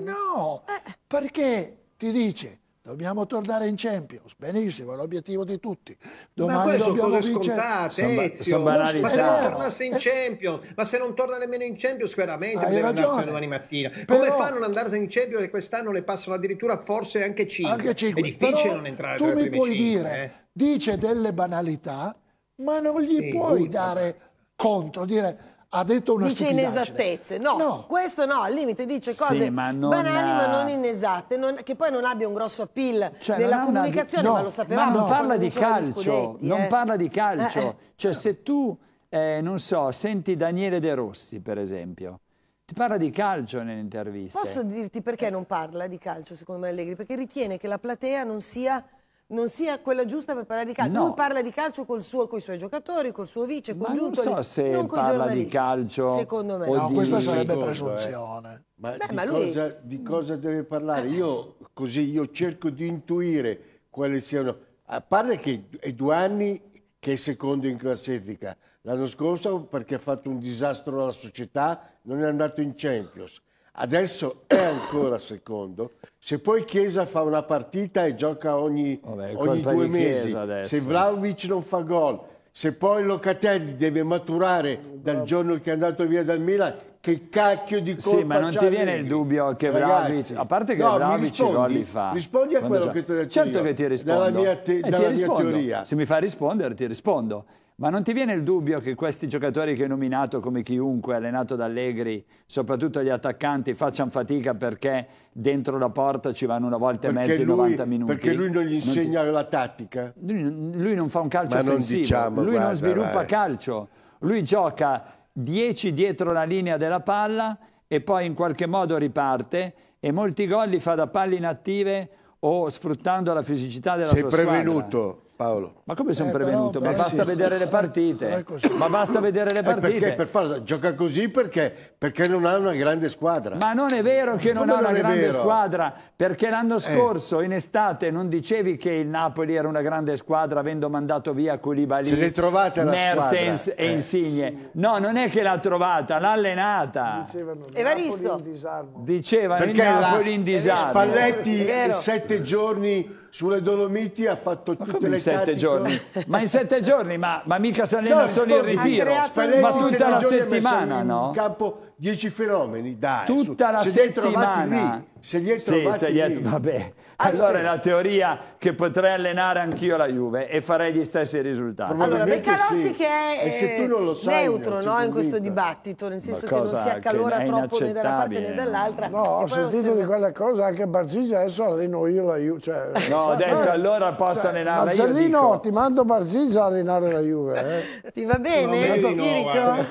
no, no eh. perché ti dice Dobbiamo tornare in Champions, benissimo, è l'obiettivo di tutti. Domani ma sono cose vincere. scontate, Ezio. Ma se non tornasse in eh. Champions, ma se non torna nemmeno in Champions, veramente deve ragione. andarsene domani mattina. Però, Come fa a non andarsene in Champions e quest'anno le passano addirittura forse anche 5? Anche 5. È difficile Però non entrare tu tra le prime 5. Tu mi puoi dire, eh. dice delle banalità ma non gli sì, puoi brutto. dare contro, dire ha detto una dice stupidaggine. inesattezze, no, no, questo no, al limite dice cose sì, ma banali ha... ma non inesatte, non, che poi non abbia un grosso appeal cioè, nella comunicazione, una... no, ma lo sapevamo. Ma non parla di calcio, non eh. parla di calcio, eh, eh. cioè se tu, eh, non so, senti Daniele De Rossi per esempio, ti parla di calcio nell'intervista. Posso dirti perché non parla di calcio secondo me Allegri? Perché ritiene che la platea non sia non sia quella giusta per parlare di calcio. No. Lui parla di calcio col suo, con i suoi giocatori, col suo vice, con Giunto. Non so se non parla di calcio. Secondo me. No, di... questa sarebbe eh. presunzione. Eh. Ma, Beh, di, ma lui... cosa, di, cosa, deve parlare? Io così io cerco di intuire quali siano. A parte che è due anni che è secondo in classifica. L'anno scorso perché ha fatto un disastro alla società, non è andato in Champions adesso è ancora secondo. Se poi Chiesa fa una partita e gioca ogni, Vabbè, ogni due mesi, se Vlaovic non fa gol, se poi Locatelli deve maturare dal giorno che è andato via dal Milan, che cacchio di colpa Sì, ma non ti viene il dubbio che Vlaovic, a parte che no, Vlaovic i gol li fa. Rispondi a quello gioca. che ti ho detto Certo io, che ti rispondo. Dalla mia, te, eh, dalla ti mia teoria. Se mi fai rispondere ti rispondo. Ma non ti viene il dubbio che questi giocatori che hai nominato, come chiunque allenato da Allegri, soprattutto gli attaccanti, facciano fatica perché dentro la porta ci vanno una volta e mezzo lui, 90 minuti? Perché lui non gli insegna non ti... la tattica? Lui, lui, non fa un calcio Ma offensivo, non diciamo, lui guarda, non sviluppa vai. calcio, lui gioca 10 dietro la linea della palla e poi in qualche modo riparte e molti gol li fa da palle inattive o sfruttando la fisicità della Sei sua prevenuto. squadra. Sei prevenuto Paolo. Ma come sono eh, prevenuto? Però, ma, beh, basta sì. vedere le eh, partite. ma basta vedere le eh, partite. perché per farlo, gioca così perché? perché? non ha una grande squadra. Ma non è vero che non, non ha non una grande vero? squadra, perché l'anno eh. scorso eh. in estate non dicevi che il Napoli era una grande squadra avendo mandato via Koulibaly, Se l'è la Mertens squadra. e Insigne. Sì. No, non è che l'ha trovata, l'ha allenata. Dicevano Evaristo. Napoli in disarmo. Dicevano perché il Napoli la... in disarmo. Spalletti sette giorni sulle Dolomiti ha fatto ma tutte le sette giorni? ma in sette giorni? Ma, ma mica Sanremo no, solo in ritiro, ma tutta la settimana, no? In campo dieci fenomeni, dai. Tutta su, la se settimana. Se li hai trovati sì, se li hai, vabbè. Ah, allora è la teoria che potrei allenare anch'io la Juve e farei gli stessi risultati. Allora, Beccalossi sì. che è eh, sai, neutro no, in questo dibattito, nel senso che non si accalora troppo né da una parte né dall'altra. No, ho sentito di quella cosa anche Barzisi adesso alleno io la Juve. Cioè... no, ho detto eh. allora posso cioè, allenare la Juve. Marcellino, dico... ti mando Barzisi a allenare la Juve. Eh. ti va bene? Meglio di no,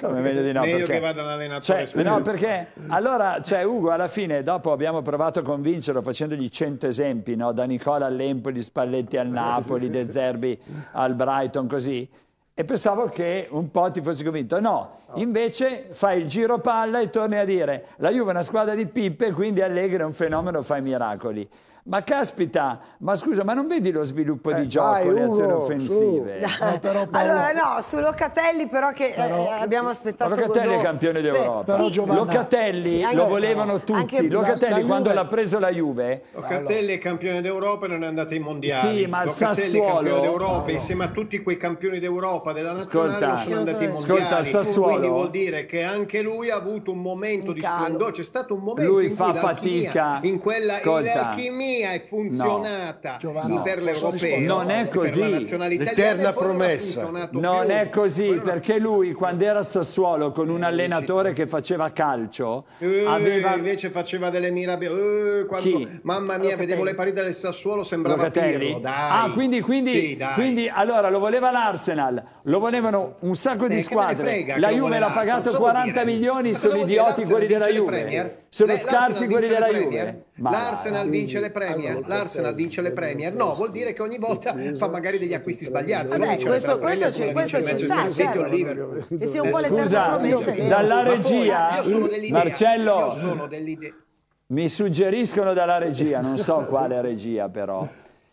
Come meglio di no, perché arriva dall'allenatore. Cioè, no, perché allora, cioè, Ugo, alla fine, dopo abbiamo provato a convincerlo facendogli 100 esempi, no? da Nicola all'Empoli, Spalletti al Napoli, De Zerbi al Brighton, così. E pensavo che un po' ti fossi convinto. No, invece fai il giro palla e torni a dire la Juve è una squadra di pippe, quindi Allegri è un fenomeno, fai miracoli. Ma caspita, ma scusa, ma non vedi lo sviluppo eh, di gioco, vai, le azioni offensive? No, però, Paolo... Allora no, su Locatelli però che eh, però... Eh, abbiamo aspettato Locatelli Godot. è campione d'Europa. Sì. Locatelli sì, lo volevano tutti. Locatelli la, la quando l'ha preso la Juve... Locatelli è campione d'Europa e non è andato ai mondiali. Sì, ma il Sassuolo... è campione d'Europa insieme a tutti quei campioni d'Europa della nazionale ascolta, non sono andati ai mondiali. Ascolta, Sassuolo... Quindi vuol dire che anche lui ha avuto un momento un di splendore. C'è stato un momento lui in fa fatica. in quella ascolta. alchimia Romania è funzionata no, per l'europeo. Non è così. L'eterna promessa. Non più. è così, perché lui quando era a Sassuolo con un eh, allenatore che faceva calcio, eh, aveva... invece faceva delle mirabili. Eh, quanto... Mamma mia, vedevo le partite del Sassuolo, sembrava Locatelli. Pirlo. Ah, dai. Ah, quindi, quindi, sì, dai. quindi allora lo voleva l'Arsenal, lo volevano un sacco di eh, squadre. La Juve l'ha pagato 40 milioni, sono idioti quelli della Juve sono scarsi quelli della Premier. Juve. L'Arsenal vince le Premier. L'Arsenal vince le Premier. No, vuol dire che ogni volta fa magari degli acquisti sbagliati. Vabbè, questo, questo ci, questo ci sta, certo. Che sia un po' le Scusa, dalla regia, Marcello, mi suggeriscono dalla regia, non so quale regia però,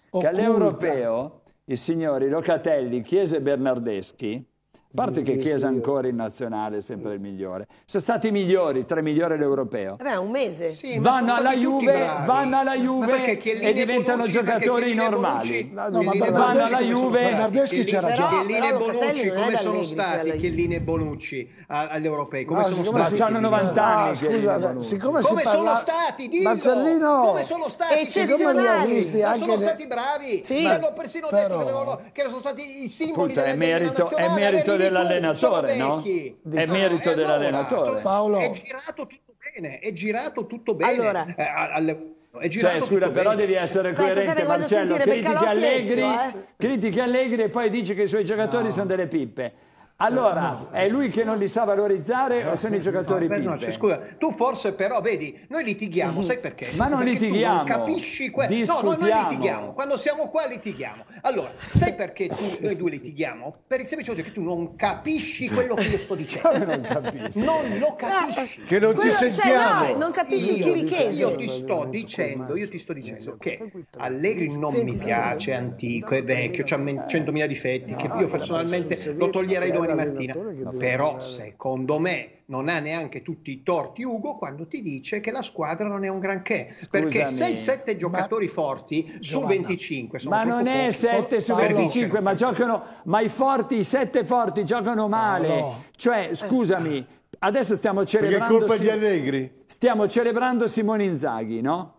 che all'europeo i signori Locatelli, chiese e Bernardeschi a parte che Chiesa ancora in nazionale è sempre il migliore. Sono stati i migliori, tre migliori l'europeo. Vabbè, un mese. Sì, vanno, alla Juve, vanno, alla Juve, e diventano Bonucci, ghiaggiatori normali. No, no, vanno alla Juve. Bernardeschi c'era già. Chiellini e Bonucci come sono stati Chiellini e Bonucci agli europei? Come sono stati? Hanno 90 anni. Scusa, siccome come sono stati? Dillo! Come sono stati? Eccezionali. Sono stati bravi. Sì. Hanno persino detto che erano stati i simboli della nazionale. È merito dell'allenatore, no? È merito eh, dell'allenatore. Paolo. È girato tutto bene, è girato tutto bene. Allora. Eh, alle... Cioè, scusa, però bene. devi essere coerente, Marcello. Critichi Allegri, eh? critichi Allegri e poi dici che i suoi giocatori no. sono delle pippe. Allora, eh, è lui che non li sa valorizzare o sono i giocatori eh, no, no scusa, tu forse però, vedi, noi litighiamo, sai perché? Ma non perché litighiamo. Non capisci questo. No, noi litighiamo. Quando siamo qua litighiamo. Allora, sai perché tu, noi due litighiamo? Per il semplice motivo che tu non capisci quello che io sto dicendo. Come non capisci? Non lo capisci. Che non quello ti cioè, sentiamo. Cioè, non capisci chi il Io ti sto dicendo, io ti sto dicendo che Allegri non mi piace, è antico, è vecchio, ha 100.000 difetti, che io personalmente lo toglierei cioè, domani di mattina. Però andare. secondo me non ha neanche tutti i torti Ugo quando ti dice che la squadra non è un granché. Scusami, perché 6-7 giocatori ma... forti Giovanna, su 25 sono Ma non è 7 su 25, ma, giocano, ma i forti, i 7 forti giocano male. No, no. Cioè, eh. scusami, adesso stiamo celebrando... Perché colpa di Allegri? Stiamo celebrando Simone Inzaghi, no?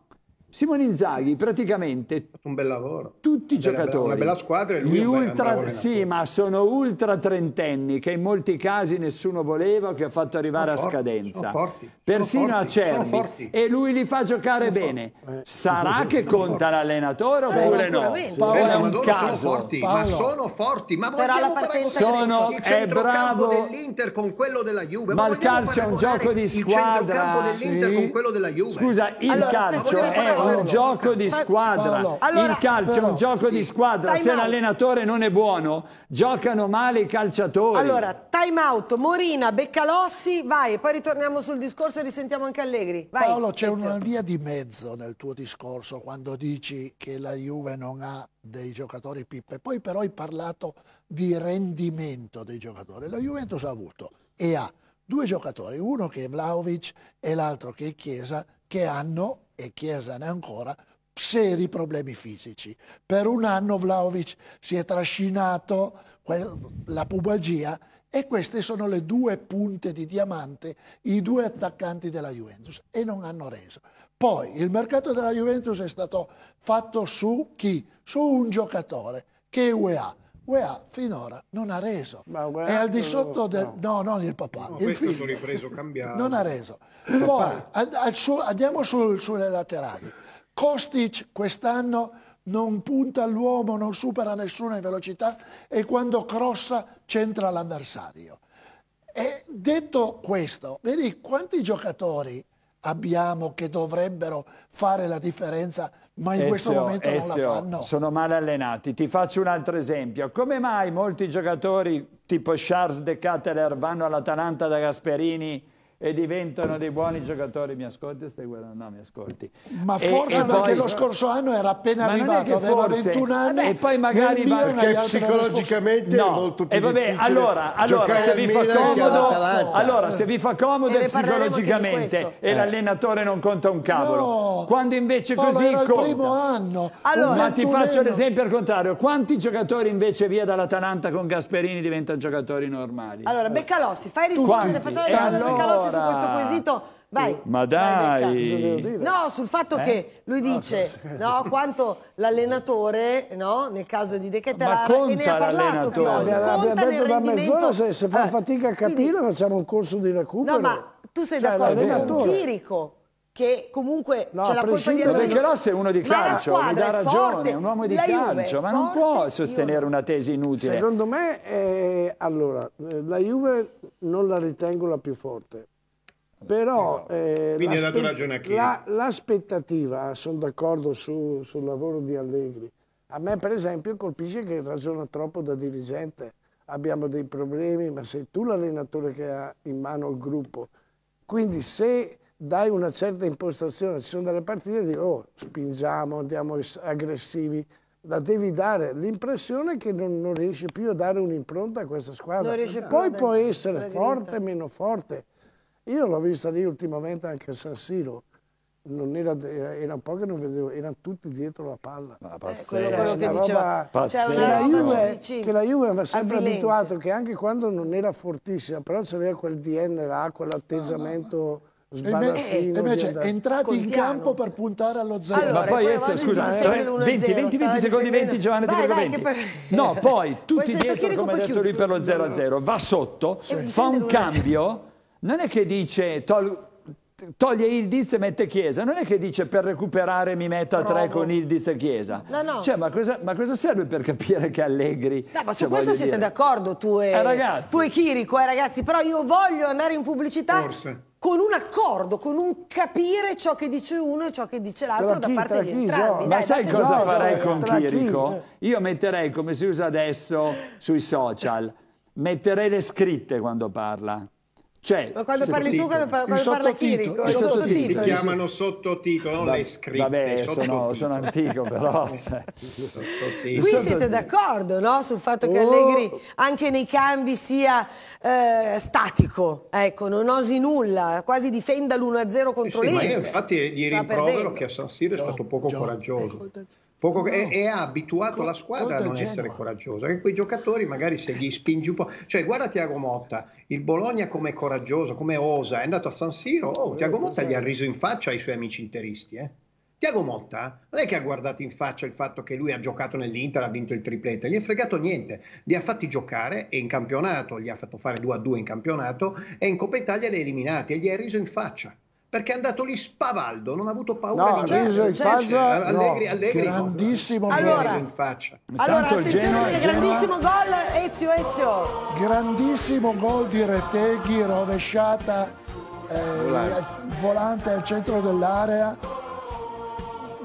Simone Inzaghi praticamente un bel lavoro. tutti i giocatori, una bella squadra e lui gli ultra, sì ma sono ultra trentenni che in molti casi nessuno voleva che ha fatto arrivare sono a forti, scadenza, forti, persino a Cervi e lui li fa giocare sono bene, eh, sarà che conta l'allenatore eh, oppure no? Paolo, è un caso. Sono forti, Paolo. ma sono forti, ma Però la partenza sono, il centrocampo dell'Inter con quello della Juve, ma, ma il calcio è un gioco di squadra, il centrocampo dell'Inter sì. con quello della Juve, scusa il calcio è un gioco di squadra. il calcio è un gioco di squadra. Se l'allenatore non è buono, giocano male i calciatori. Allora, time out, Morina, Beccalossi, vai, e poi ritorniamo sul discorso e risentiamo anche Allegri. Vai, Paolo, c'è una via di mezzo nel tuo discorso quando dici che la Juve non ha dei giocatori pippe. Poi però hai parlato di rendimento dei giocatori. La Juventus ha avuto e ha due giocatori, uno che è Vlaovic e l'altro che è Chiesa, che hanno, e Chiesa ne ancora, seri problemi fisici. Per un anno Vlaovic si è trascinato la pubagia e queste sono le due punte di diamante, i due attaccanti della Juventus e non hanno reso. Poi il mercato della Juventus è stato fatto su chi? Su un giocatore che è UEA UEA finora non ha reso. è al di sotto del... No, non il papà. No, il figlio. Ripreso, non ha reso. Poi su, andiamo sul, sulle laterali. Kostic quest'anno non punta all'uomo, non supera nessuna in velocità e quando crossa centra l'avversario. E detto questo, vedi quanti giocatori abbiamo che dovrebbero fare la differenza ma in Ezio, questo momento Ezio, non la fanno. Sono male allenati. Ti faccio un altro esempio. Come mai molti giocatori tipo Charles De Catteler vanno all'Atalanta da Gasperini e diventano dei buoni giocatori. Mi ascolti, stai guardando? No, mi ascolti. Ma forse e, perché poi, lo scorso anno era appena arrivato, aveva forse, 21 eh anni. E poi magari va perché psicologicamente no. è molto più e vabbè, allora, allora se vi fa comodo, allora se vi fa comodo psicologicamente e eh. l'allenatore non conta un cavolo. No. Quando invece no, così ma conta. primo anno. Allora, ma ti faccio l'esempio al contrario. Quanti giocatori invece via dall'Atalanta con Gasperini diventano giocatori normali? Allora, Beccalossi, fai rispondere, facciamo le domande eh, a Beccalossi allora... su questo quesito. Vai. Eh, ma dai! no, sul fatto eh? che lui dice no, quanto l'allenatore, no, nel caso di De Ketelar, e ne ha parlato più. Abbiamo detto da mezz'ora, se, se fa eh, fatica a capire quindi... facciamo un corso di recupero. No, ma tu sei cioè, d'accordo con Chirico, che comunque no, c'è la colpa di Perché Rossi è uno di calcio, mi dà ragione, forte, è un uomo di calcio, Juve, ma non può sostenere una tesi inutile. Secondo me, eh, allora, eh, la Juve non la ritengo la più forte però eh, eh la, l'aspettativa, sono d'accordo su, sul lavoro di Allegri, a me per esempio colpisce che ragiona troppo da dirigente, abbiamo dei problemi, ma sei tu l'allenatore che ha in mano il gruppo. Quindi se dai una certa impostazione, ci sono delle partite di oh, spingiamo, andiamo aggressivi, la devi dare l'impressione che non, non riesci più a dare un'impronta a questa squadra. Poi può essere forte, meno forte, io l'ho vista lì ultimamente anche a San Siro. Era, era, un po' che non vedevo, erano tutti dietro la palla. Ma eh, pazzesco, eh, che diceva, pazzesco. Cioè la Juve, che la Juve aveva sempre Abilente. abituato, che anche quando non era fortissima, però c'aveva quel DN là, quell'atteggiamento... No, no, no. Sbarassino. Invece, eh, invece entrati in campo per puntare allo zero. Allora, ma poi, Ezio, eh, scusa, 20, 20, 20 secondi, 20, Giovanni, vai, ti prego 20. per... No, poi tutti dietro, come ha detto lui, per lo 0-0. Va sotto, sì. fa un cambio non è che dice tol toglie Ildiz e mette Chiesa, non è che dice per recuperare mi metta a tre con Ildiz e Chiesa. No, no. Cioè, ma, cosa, ma cosa serve per capire che Allegri... No, ma su cioè, questo siete d'accordo tu, e... eh, tu e Chirico, eh ragazzi, però io voglio andare in pubblicità... Forse. Con un accordo, con un capire ciò che dice uno e ciò che dice l'altro da parte di entrambi. Dai, ma sai dai, cosa farei con Chirico? Io metterei, come si usa adesso sui social, metterei le scritte quando parla. Cioè, quando parli tu, quando, parla, quando parla Chirico, il sottotitolo. Si chiamano sottotitolo, non le scritte. Vabbè, sono, sono, antico però. Cioè. Qui siete d'accordo no? sul fatto che oh. Allegri anche nei cambi sia eh, statico, ecco, non osi nulla, quasi difenda l'1-0 contro eh sì, l'Inter. infatti gli rimprovero che a San Siro è stato poco Gio. coraggioso. Gio ecco, Poco, no. e, e, ha abituato Co- la squadra a non Genoa. essere coraggiosa, che quei giocatori magari se gli spingi un po', cioè guarda Tiago Motta, il Bologna com'è coraggioso, come osa, è andato a San Siro, oh, eh, Tiago Motta gli ha riso in faccia ai suoi amici interisti, eh. Tiago Motta non è che ha guardato in faccia il fatto che lui ha giocato nell'Inter, ha vinto il tripletto, gli è fregato niente, li ha fatti giocare e in campionato, gli ha fatto fare 2 a 2 in campionato e in Coppa Italia li ha eliminati e gli ha riso in faccia perché è andato lì spavaldo, non ha avuto paura no, di niente. Certo, certo. Cioè, Allegri, no, Allegri, grandissimo allora, in faccia. Allora, Tanto attenzione Genoa, perché Genoa, grandissimo gol Ezio, Ezio. Grandissimo gol di Reteghi, rovesciata eh, volante al centro dell'area.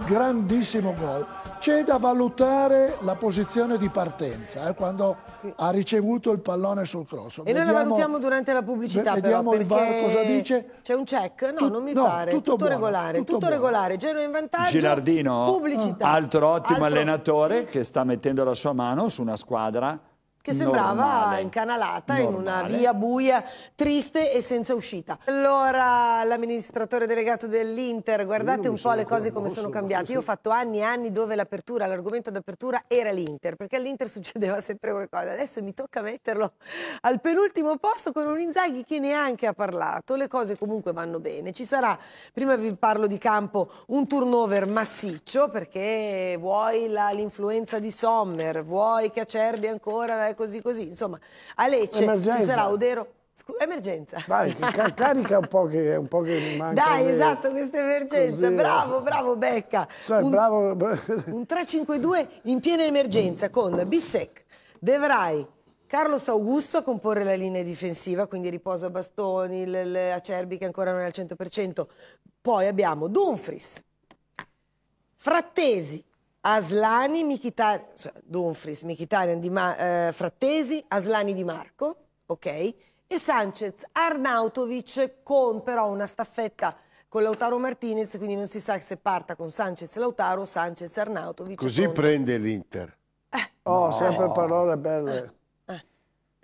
Grandissimo gol. C'è da valutare la posizione di partenza, eh, quando ha ricevuto il pallone sul cross. E vediamo, noi la valutiamo durante la pubblicità, vediamo però, il VAR cosa dice. C'è un check? No, tu, non mi no, pare. Tutto, tutto regolare, tutto, tutto regolare. Genoa in vantaggio, Gilardino, pubblicità. altro ottimo altro. allenatore sì. che sta mettendo la sua mano su una squadra che sembrava Normale. incanalata Normale. in una via buia, triste e senza uscita. Allora l'amministratore delegato dell'Inter, guardate un po' le cose come sono cambiate. Io ho fatto anni e anni dove l'apertura, l'argomento d'apertura era l'Inter, perché all'Inter succedeva sempre qualcosa. Adesso mi tocca metterlo al penultimo posto con un Inzaghi che neanche ha parlato. Le cose comunque vanno bene. Ci sarà, prima vi parlo di campo, un turnover massiccio perché vuoi l'influenza di Sommer, vuoi che Acerbi ancora così così, insomma, a Lecce Emergenza. ci sarà Udero. Scu emergenza. Dai, car carica un po' che, è un po che manca. Dai, le... esatto, questa emergenza. Così. Bravo, bravo Becca. Cioè, un, bravo... un 3-5-2 in piena emergenza con Bissec, Devrai, Carlos Augusto a comporre la linea difensiva, quindi riposa bastoni, le, acerbi che ancora non è al 100%. Poi abbiamo Dumfries, Frattesi, Aslani, Michitarian, cioè, Dumfries, Michitarian, Di Ma, eh, Frattesi, Aslani Di Marco, ok? E Sanchez, Arnautovic con però una staffetta con Lautaro Martinez, quindi non si sa se parta con Sanchez Lautaro, Sanchez Arnautovic. Così con... prende l'Inter. Eh. Oh, no. sempre parole belle. Eh.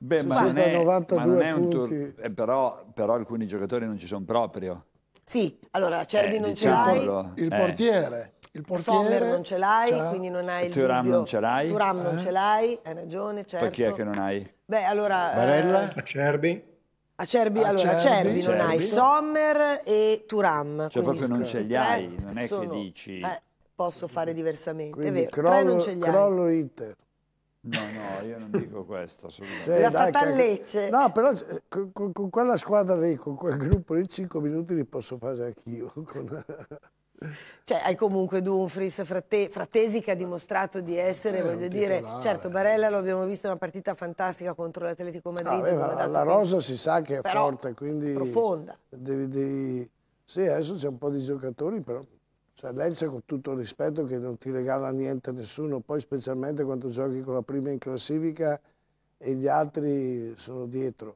Beh, ma, non è, ma non è, un turno, eh, però, però alcuni giocatori non ci sono proprio. Sì, allora Acerbi eh, non ce diciamo l'hai. Lo, il eh. portiere. Il portiere Sommer non ce l'hai, quindi non hai il Turam non ce l'hai. Turam eh. non ce l'hai, hai ragione, certo. Poi chi è certo. che non hai? Beh, allora... Eh, Barella? Acerbi? Acerbi, allora Acerbi, non hai Sommer e Turam. Cioè proprio non ce li hai, non è sono, che dici... Eh, posso fare diversamente, quindi, è vero, crollo, tre non ce li hai. Crollo Inter. No, no, io non dico questo, assolutamente. Cioè, la dai, fatallece. No, però con, con, quella squadra lì, con quel gruppo lì, 5 minuti li posso fare anch'io. Con... Cioè, hai comunque Dumfries, frate, Frattesi che ha dimostrato di essere, eh, voglio dire, titolare. certo, Barella lo abbiamo visto in una partita fantastica contro l'Atletico ah, Madrid. Ah, beh, la rosa penso. si sa che è però, forte, quindi... Profonda. Devi, devi... Sì, adesso c'è un po' di giocatori, però cioè Lecce con tutto il rispetto che non ti regala niente a nessuno, poi specialmente quando giochi con la prima in classifica e gli altri sono dietro.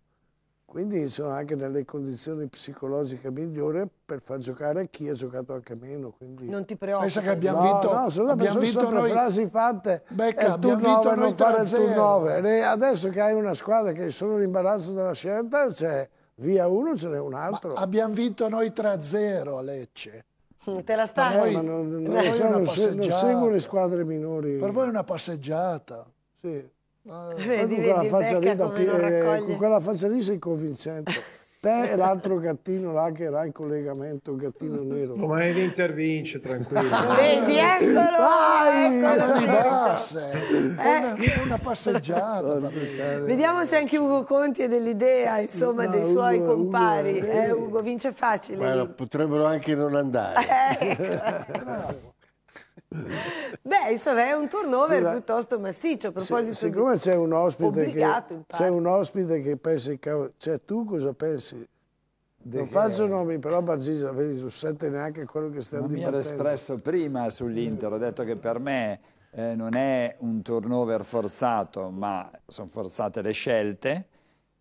Quindi sono anche nelle condizioni psicologiche migliori per far giocare chi ha giocato anche meno. Quindi... Non ti preoccupi. Pensa che abbiamo no, vinto. No, sono, abbiamo sono vinto noi... frasi fatte. Becca, il turno 9 non fare il turno 9. Adesso che hai una squadra che è solo l'imbarazzo della scelta, c'è cioè, via uno, ce n'è un altro. Ma abbiamo vinto noi 3-0 a Lecce Te la stai? Noi, ma non, non, so, eh, non, se, non, seguo le squadre minori. Per voi è una passeggiata. Sì. Eh, vedi, con, quella faccia lì da, eh, con quella faccia lì sei convincente. Te e l'altro gattino là che era in collegamento, gattino nero. Domani li intervince, tranquillo. Vedi, eccolo! Vai, eccolo, eccolo. Eh. Una, una, oh, passeggiata. Vediamo se anche Ugo Conti è dell'idea, insomma, no, dei suoi Ugo, compari. Ugo, eh. eh, Ugo vince facile. Beh, potrebbero anche non andare. Eh, ecco. Beh, insomma, è un turnover Scusa, piuttosto massiccio. A proposito siccome c'è un, un ospite che pensa il cavolo, cioè tu cosa pensi? De non che... faccio nomi, però Bargisa, vedi, tu senti neanche quello che stiamo dicendo. Mi ero espresso prima sull'Inter, ho detto che per me eh, non è un turnover forzato, ma sono forzate le scelte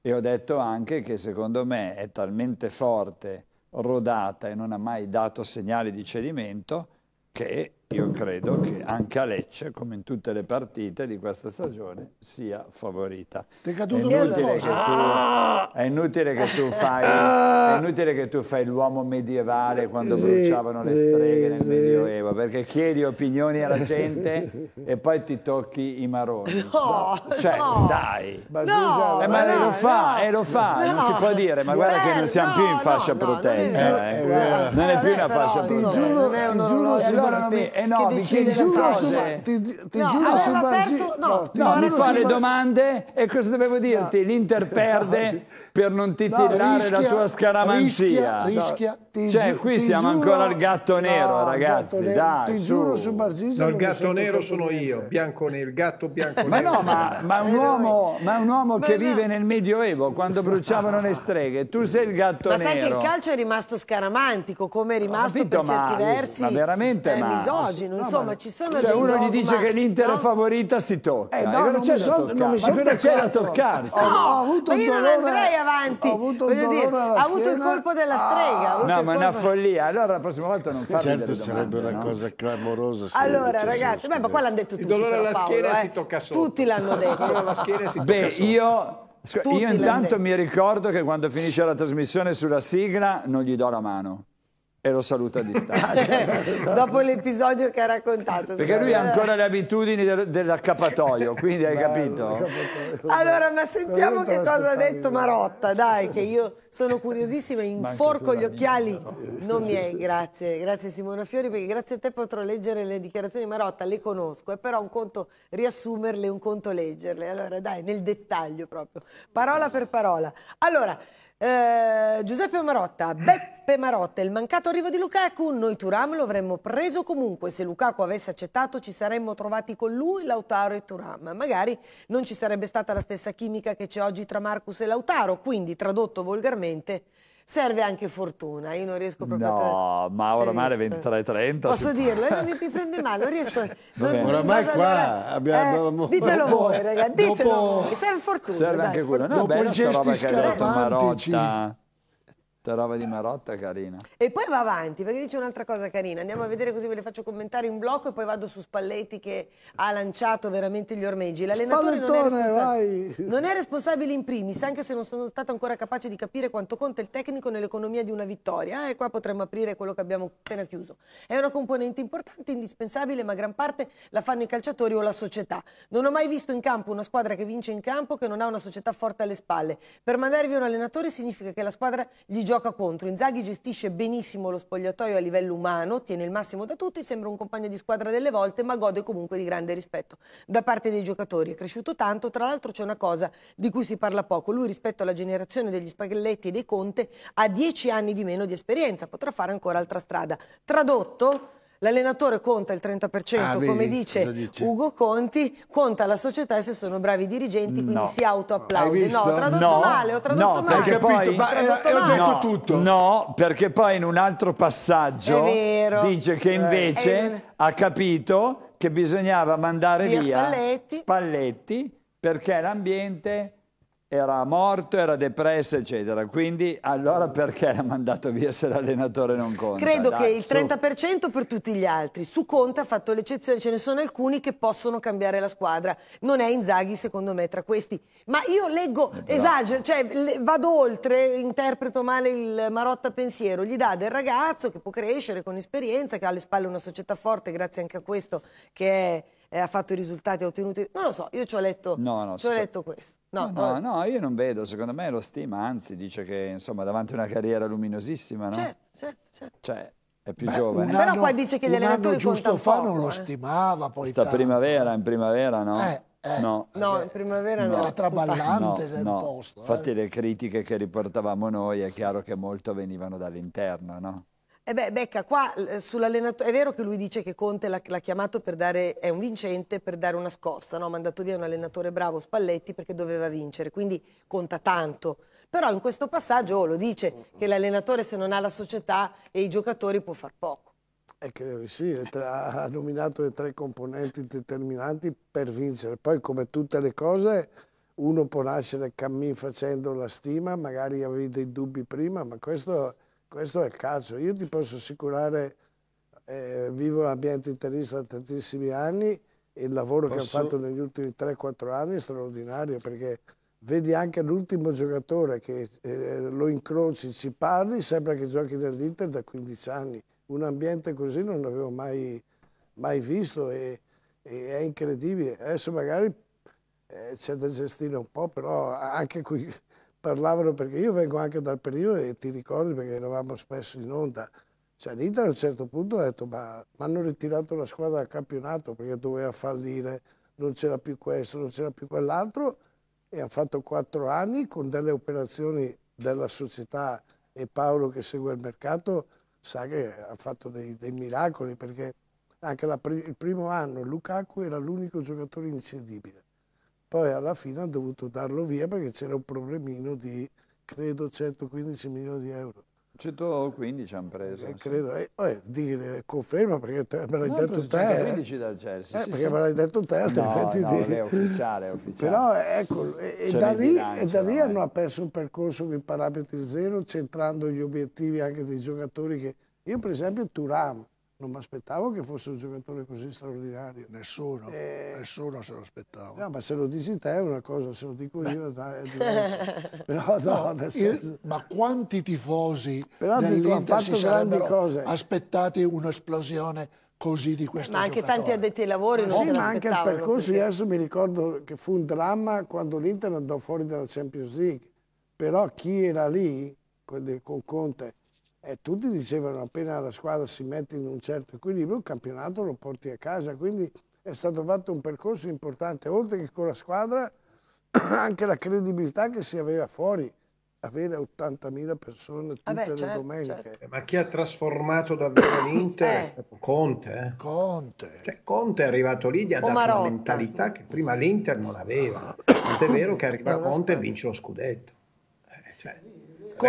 e ho detto anche che secondo me è talmente forte, rodata e non ha mai dato segnali di cedimento che io credo che anche a Lecce, come in tutte le partite di questa stagione, sia favorita. È inutile, tu, ah! è inutile che tu fai, ah! fai l'uomo medievale quando sì, bruciavano le streghe sì, nel Medioevo, perché chiedi opinioni alla gente e poi ti tocchi i maroni. No, cioè, no. dai. Ma, no, eh, ma no, lo fa, no, e eh, lo fa, non si può dire, ma guarda che non cioè, siamo più in fascia protetta. Eh. Non è più una fascia protetta. un giuro, ti giuro, eh no, che decide ti giuro cose. Su, ti, ti no, giuro su perso, no, no, no mi fa le domande e cosa dovevo dirti? L'Inter perde per non ti no, tirare rischia, la tua scaramanzia. Rischia, rischia Cioè, qui siamo giuro, ancora al gatto nero, no, ragazzi. Gatto nero, dai, ti su. giuro su Bargisa. No, il gatto nero sono io, bianco nero, il gatto bianco ma nero. No, ma no, ma, è un eh, uomo, ma un uomo che vive nel Medioevo, quando bruciavano le streghe. Tu sei il gatto ma nero. Ma sai che il calcio è rimasto scaramantico, come è rimasto capito, per certi versi. Ma veramente, eh, ma... misogino, insomma, ci sono cioè, uno gli dice che l'Inter è favorita, si tocca. Eh, no, non c'è da toccarsi. Ma cosa c'è da toccarsi? No, ho avuto un oh, dolore avanti. Ho avuto, dire, ha avuto il colpo della strega. Ah, no, ma è una follia. Allora la prossima volta non farlo. Certo sarebbe una no? cosa clamorosa. Allora, ragazzi, beh, ma qua cioè. l'hanno detto tutti. Il dolore alla schiena eh? si tocca sotto. Tutti l'hanno detto. Il alla schiena si beh, sotto. io... Tutti io intanto mi ricordo che quando finisce la trasmissione sulla sigla non gli do la mano e lo saluta a distanza. Dopo l'episodio che ha raccontato. Perché lui ha ancora le abitudini del, dell'accappatoio, quindi hai capito? Allora, ma sentiamo che cosa ha detto Marotta, dai, che io sono curiosissima, inforco gli occhiali. Non miei, grazie. Grazie Simona Fiori, perché grazie a te potrò leggere le dichiarazioni di Marotta, le conosco, eh, è però un conto riassumerle, un conto leggerle. Allora, dai, nel dettaglio proprio, parola per parola. Allora, eh, Giuseppe Marotta, Beppe Marotta, il mancato arrivo di Lukaku, noi Turam lo avremmo preso comunque, se Lukaku avesse accettato ci saremmo trovati con lui, Lautaro e Turam, magari non ci sarebbe stata la stessa chimica che c'è oggi tra Marcus e Lautaro, quindi tradotto volgarmente serve anche fortuna. Io non riesco proprio no, a... No, ma oramai è 23.30... Posso dirlo? Eh, mi, prende male, non riesco... Non, oramai qua vera... abbiamo... Eh, ditelo dopo, voi, ragazzi. ditelo dopo... voi. Serve fortuna. Serve dai, anche quello. No, dopo bella sta roba Marotta. Questa di Marotta carina. E poi va avanti, perché dice un'altra cosa carina. Andiamo a vedere così ve le faccio commentare in blocco e poi vado su Spalletti che ha lanciato veramente gli ormeggi. L'allenatore non, non è responsabile in primis, anche se non sono stato ancora capace di capire quanto conta il tecnico nell'economia di una vittoria. E eh, qua potremmo aprire quello che abbiamo appena chiuso. È una componente importante, indispensabile, ma gran parte la fanno i calciatori o la società. Non ho mai visto in campo una squadra che vince in campo che non ha una società forte alle spalle. Per mandarvi un allenatore significa che la squadra gli gioca gioca contro. Inzaghi gestisce benissimo lo spogliatoio a livello umano, tiene il massimo da tutti, sembra un compagno di squadra delle volte, ma gode comunque di grande rispetto da parte dei giocatori. È cresciuto tanto, tra l'altro c'è una cosa di cui si parla poco. Lui rispetto alla generazione degli Spaghetti e dei Conte ha dieci anni di meno di esperienza, potrà fare ancora altra strada. Tradotto L'allenatore conta il 30%, ah, come vedi, dice, dice, Ugo Conti, conta la società se sono bravi dirigenti, quindi si autoapplaude. No, ho tradotto no. male, ho tradotto no, male. Perché poi, ma, eh, tradotto eh, male. No, tutto. no, perché poi in un altro passaggio dice che eh. invece eh. ha capito che bisognava mandare via, via Spalletti, Spalletti perché l'ambiente era morto, era depresso, eccetera. Quindi allora perché l'ha mandato via se l'allenatore non conta? Credo Dai, che il 30% per tutti gli altri. Su Conte ha fatto l'eccezione, ce ne sono alcuni che possono cambiare la squadra. Non è Inzaghi secondo me tra questi. Ma io leggo, eh, esagero, cioè le, vado oltre, interpreto male il Marotta pensiero. Gli dà del ragazzo che può crescere con esperienza, che ha alle spalle una società forte, grazie anche a questo che è, è, eh, ha fatto i risultati ottenuti. Non lo so, io ci ho letto, no, no, ci ho letto questo. No, no, no, io non vedo, secondo me lo stima, anzi dice che insomma davanti a una carriera luminosissima, no? Certo, certo, certo. Cioè, è più Beh, giovane. Però poi dice che gli allenatori giusto fa non lo eh. stimava poi Sta tanto. primavera, in primavera no? Eh, eh, no. no eh, in primavera no. Era traballante no, no. posto. Eh. Infatti le critiche che riportavamo noi è chiaro che molto venivano dall'interno, no? Eh beh, Becca, qua sull'allenatore è vero che lui dice che Conte l'ha chiamato per dare, è un vincente, per dare una scossa, no? ha mandato via un allenatore bravo Spalletti perché doveva vincere, quindi conta tanto. Però in questo passaggio oh, lo dice che l'allenatore se non ha la società e i giocatori può far poco. Eh, credo di sì, ha nominato le tre componenti determinanti per vincere. Poi come tutte le cose uno può nascere cammin facendo la stima, magari avevi dei dubbi prima, ma questo questo è il calcio. Io ti posso assicurare, eh, vivo l'ambiente interista da tantissimi anni e il lavoro posso... che ho fatto negli ultimi 3-4 anni è straordinario perché vedi anche l'ultimo giocatore che eh, lo incroci, ci parli, sembra che giochi nell'Inter da 15 anni. Un ambiente così non l'avevo mai, mai visto e, e, è incredibile. Adesso magari eh, c'è da gestire un po', però anche qui parlavano, perché io vengo anche dal periodo, e ti ricordi perché eravamo spesso in onda, Sanita cioè, a un certo punto ha detto ma hanno ritirato la squadra dal campionato perché doveva fallire, non c'era più questo, non c'era più quell'altro e hanno fatto quattro anni con delle operazioni della società e Paolo che segue il mercato sa che ha fatto dei, dei miracoli perché anche la, il primo anno Lukaku era l'unico giocatore incedibile poi alla fine ha dovuto darlo via perché c'era un problemino di credo 115 milioni di euro. 115 hanno preso. Eh, credo, eh, eh, dire, conferma perché te, me l'hai no, detto te. 115 dal Chelsea. Eh, sì, perché sì. me l'hai detto te, altrimenti... No, no, di... è ufficiale, è ufficiale. Però ecco, e, e da, lì, e da lì hanno eh. perso un percorso con i parametri zero, centrando gli obiettivi anche dei giocatori che... Io per esempio Turam, non mi aspettavo che fosse un giocatore così straordinario. Nessuno, eh, nessuno se lo aspettava. No, ma se lo dici te è una cosa, se lo dico Beh. io è diverso. Però, no, no, io, ma quanti tifosi Però dico, ha fatto grandi cose. aspettati un'esplosione così di questo Ma anche giocatore. tanti addetti ai lavori ma non sì, ma anche il percorso, perché... adesso mi ricordo che fu un dramma quando l'Inter andò fuori dalla Champions League. Però chi era lì con Conte e tutti dicevano appena la squadra si mette in un certo equilibrio, il campionato lo porti a casa. Quindi è stato fatto un percorso importante, oltre che con la squadra, anche la credibilità che si aveva fuori avere 80.000 persone ah tutte Vabbè, certo, le domeniche. Certo. Eh, ma chi ha trasformato davvero l'Inter è eh. stato Conte. Eh. Conte. Cioè, Conte è arrivato lì e ha o dato Marotta. una mentalità che prima l'Inter non aveva. Tant'è vero che arriva Conte e vince lo scudetto. Eh, cioè.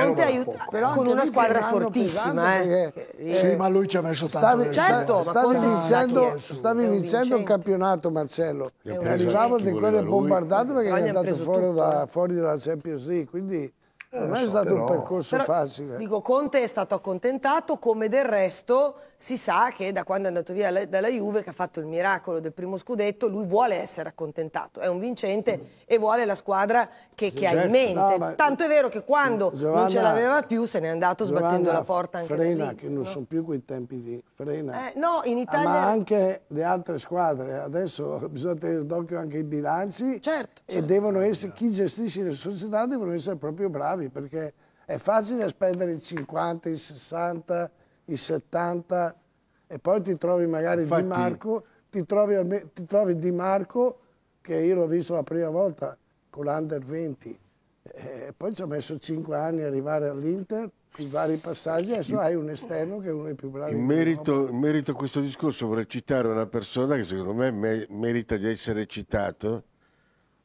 Conte aiuta però con una squadra fortissima. Eh. Eh, sì, ma lui ci ha messo tanto. Stavi, certo, stavi vincendo, stavi vincendo un campionato, Marcello. Arrivavo diciamo di quelle bombardate perché è andato fuori, da, eh. fuori dalla Champions League, quindi... Eh, non è stato un percorso facile. Dico, Conte è stato accontentato, come del resto si sa che da quando è andato via la, dalla Juve, che ha fatto il miracolo del primo scudetto, lui vuole essere accontentato, è un vincente mm. e vuole la squadra che, sì, che certo. ha in certo. mente. No, Tanto è vero che quando Giovanna, non ce l'aveva più se n'è andato sbattendo Giovanna la porta anche Frena, lì, che non sono più quei tempi di Frena. Eh, no, in ah, Italia... Ma anche le altre squadre, adesso bisogna tenere d'occhio anche i bilanci certo, e certo. devono eh, essere, chi gestisce le società devono essere proprio bravi perché è facile spendere i 50, i 60 i 70 e poi ti trovi magari Infatti, Di Marco, ti trovi, ti trovi Di Marco che io l'ho visto la prima volta con l'Under 20 e poi ci ha messo 5 anni a arrivare all'Inter con vari passaggi, adesso hai un esterno che è uno dei più bravi. In merito, in merito, a questo discorso vorrei citare una persona che secondo me me merita di essere citato,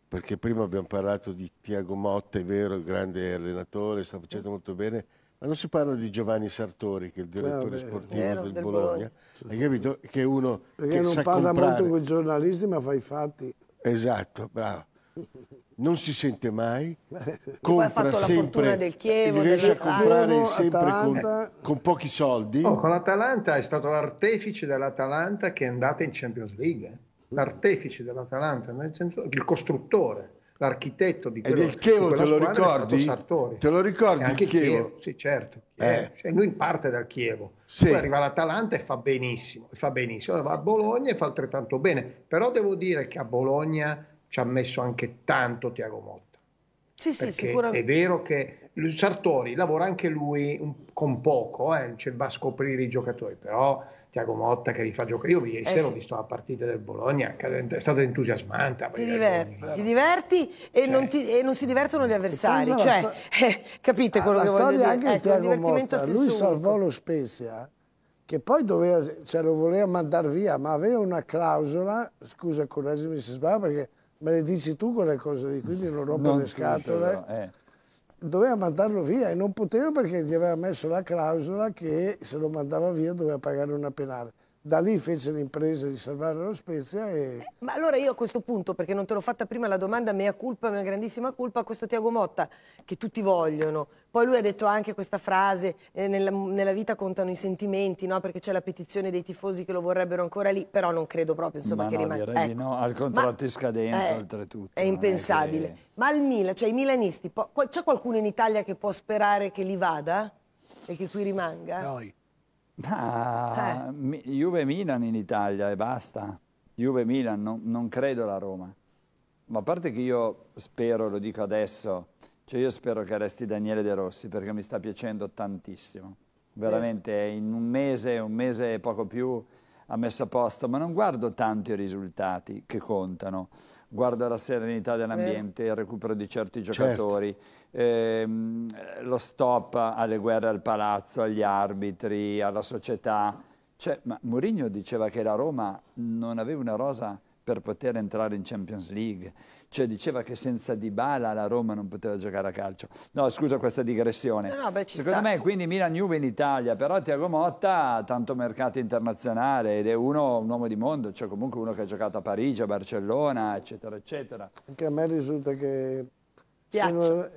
perché prima abbiamo parlato di Tiago Motta, è vero, grande allenatore, sta facendo molto bene, ma non si parla di Giovanni Sartori, che è il direttore ah, sportivo del, del, Bologna, Bologna. hai capito? Che è uno Perché che non sa parla comprare. molto con i giornalisti, ma fa i fatti. Esatto, bravo. Non si sente mai, compra sempre, del Chievo, riesce a comprare Chievo, sempre con, con, pochi soldi. Oh, con l'Atalanta è stato l'artefice dell'Atalanta che è andata in Champions League. Eh. L'artefice dell'Atalanta, il costruttore l'architetto di quello, e del Chievo, te lo ricordi? Sartori. Te lo ricordi? E anche Chievo. Chievo. Sì, certo. Eh. Cioè, lui parte dal Chievo, sì. poi arriva all'Atalanta e fa benissimo, fa benissimo, va a Bologna e fa altrettanto bene, però devo dire che a Bologna ci ha messo anche tanto Tiago Motta. Sì, sì, sicuramente. È vero che Sartori lavora anche lui un, con poco, eh, cioè va a scoprire i giocatori, però Tiago Motta che rifà fa giocare. Io eh ieri eh sera sì. ho visto la partita del Bologna, è stata entusiasmante. Ti diverti, Bologna, ti diverti e, cioè. non ti, e, non si divertono gli avversari. Cioè, sto... eh, capite ah, quello che voglio dire? Anche ecco, Tiago Motta, lui salvò lo Spezia che poi doveva, cioè lo voleva mandare via, ma aveva una clausola, scusa Corresi se sbaglio perché me le dici tu quelle cose lì, quindi non rompo non le scatole. Però, eh doveva mandarlo via e non poteva perché gli aveva messo la clausola che se lo mandava via doveva pagare una penale da lì fece l'impresa di salvare lo Spezia e... Eh, ma allora io a questo punto, perché non te l'ho fatta prima la domanda, mea culpa, mea grandissima culpa, a questo Tiago Motta, che tutti vogliono. Poi lui ha detto anche questa frase, eh, nella, nella, vita contano i sentimenti, no? perché c'è la petizione dei tifosi che lo vorrebbero ancora lì, però non credo proprio insomma, ma che no, rimanga... Ecco. No, al contratto in scadenza eh, oltretutto. È impensabile. È che... Ma al Milan, cioè i milanisti, c'è qualcuno in Italia che può sperare che li vada e che qui rimanga? Noi. Ah, eh. Juve-Milan in Italia e basta. Juve-Milan, non, non, credo la Roma. Ma a parte che io spero, lo dico adesso, cioè io spero che resti Daniele De Rossi perché mi sta piacendo tantissimo. Veramente, eh. in un mese, un mese e poco più, ha messo a posto, ma non guardo tanto i risultati che contano, guardo la serenità dell'ambiente, il recupero di certi giocatori, certo. ehm, lo stop alle guerre al palazzo, agli arbitri, alla società. Cioè, ma Mourinho diceva che la Roma non aveva una rosa per poter entrare in Champions League cioè diceva che senza Dybala la Roma non poteva giocare a calcio. No, scusa questa digressione. No, no, beh, Secondo sta. me quindi Milan Juve in Italia, però Tiago Motta ha tanto mercato internazionale ed è uno, un uomo di mondo, cioè comunque uno che ha giocato a Parigi, a Barcellona, eccetera, eccetera. Anche a me risulta che... Piaccia.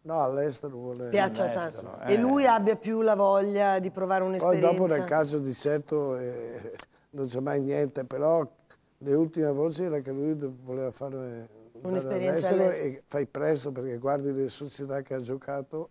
No, all'estero vuole. Piaccia tanto. Eh. E lui abbia più la voglia di provare un'esperienza. Poi dopo nel caso di certo eh, non c'è mai niente, però le ultime voci era che lui voleva fare un'esperienza all'estero. fai presto perché guardi le società che ha giocato.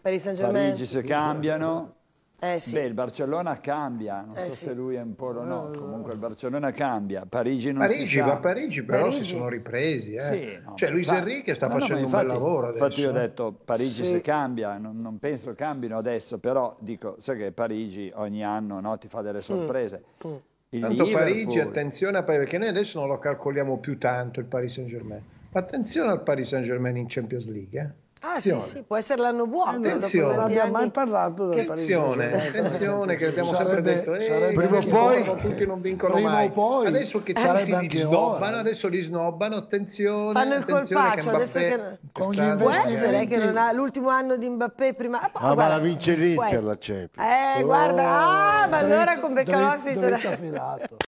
Paris Saint Germain. Parigi se cambiano. Eh sì. Beh, il Barcellona cambia, non eh so sì. se lui è un po' o no, comunque il Barcellona cambia, Parigi non Parigi, si sa. Ma Parigi però Parigi. si sono ripresi, eh. sì, no, cioè Luis Enrique sta no, facendo no, infatti, un bel lavoro adesso. Infatti io ho eh. detto Parigi se cambia, non, non, penso cambino adesso, però dico, sai che Parigi ogni anno ti fa delle mm. sorprese. Mm. Mm. Il tanto Liverpool. Parigi, attenzione a Parigi, perché noi adesso non lo calcoliamo più tanto il Paris Saint Germain. Attenzione al Paris Saint Germain in Champions League. Eh? Ah sì, sì, può essere l'anno buono. Attenzione. Non abbiamo mai parlato del attenzione, Parigi. Attenzione, che abbiamo sarebbe, sempre detto. Eh, prima o poi. Tutti non vincono prima mai. Poi, adesso che tutti li snobbano, adesso li snobbano, attenzione. Fanno il colpaccio, adesso che... Con gli può essere che non ha l'ultimo anno di Mbappé prima... Ah, ah ma la vince l'Inter la Champions. Eh, guarda, ah, ma oh, allora con Beccalossi... Dritta, dritta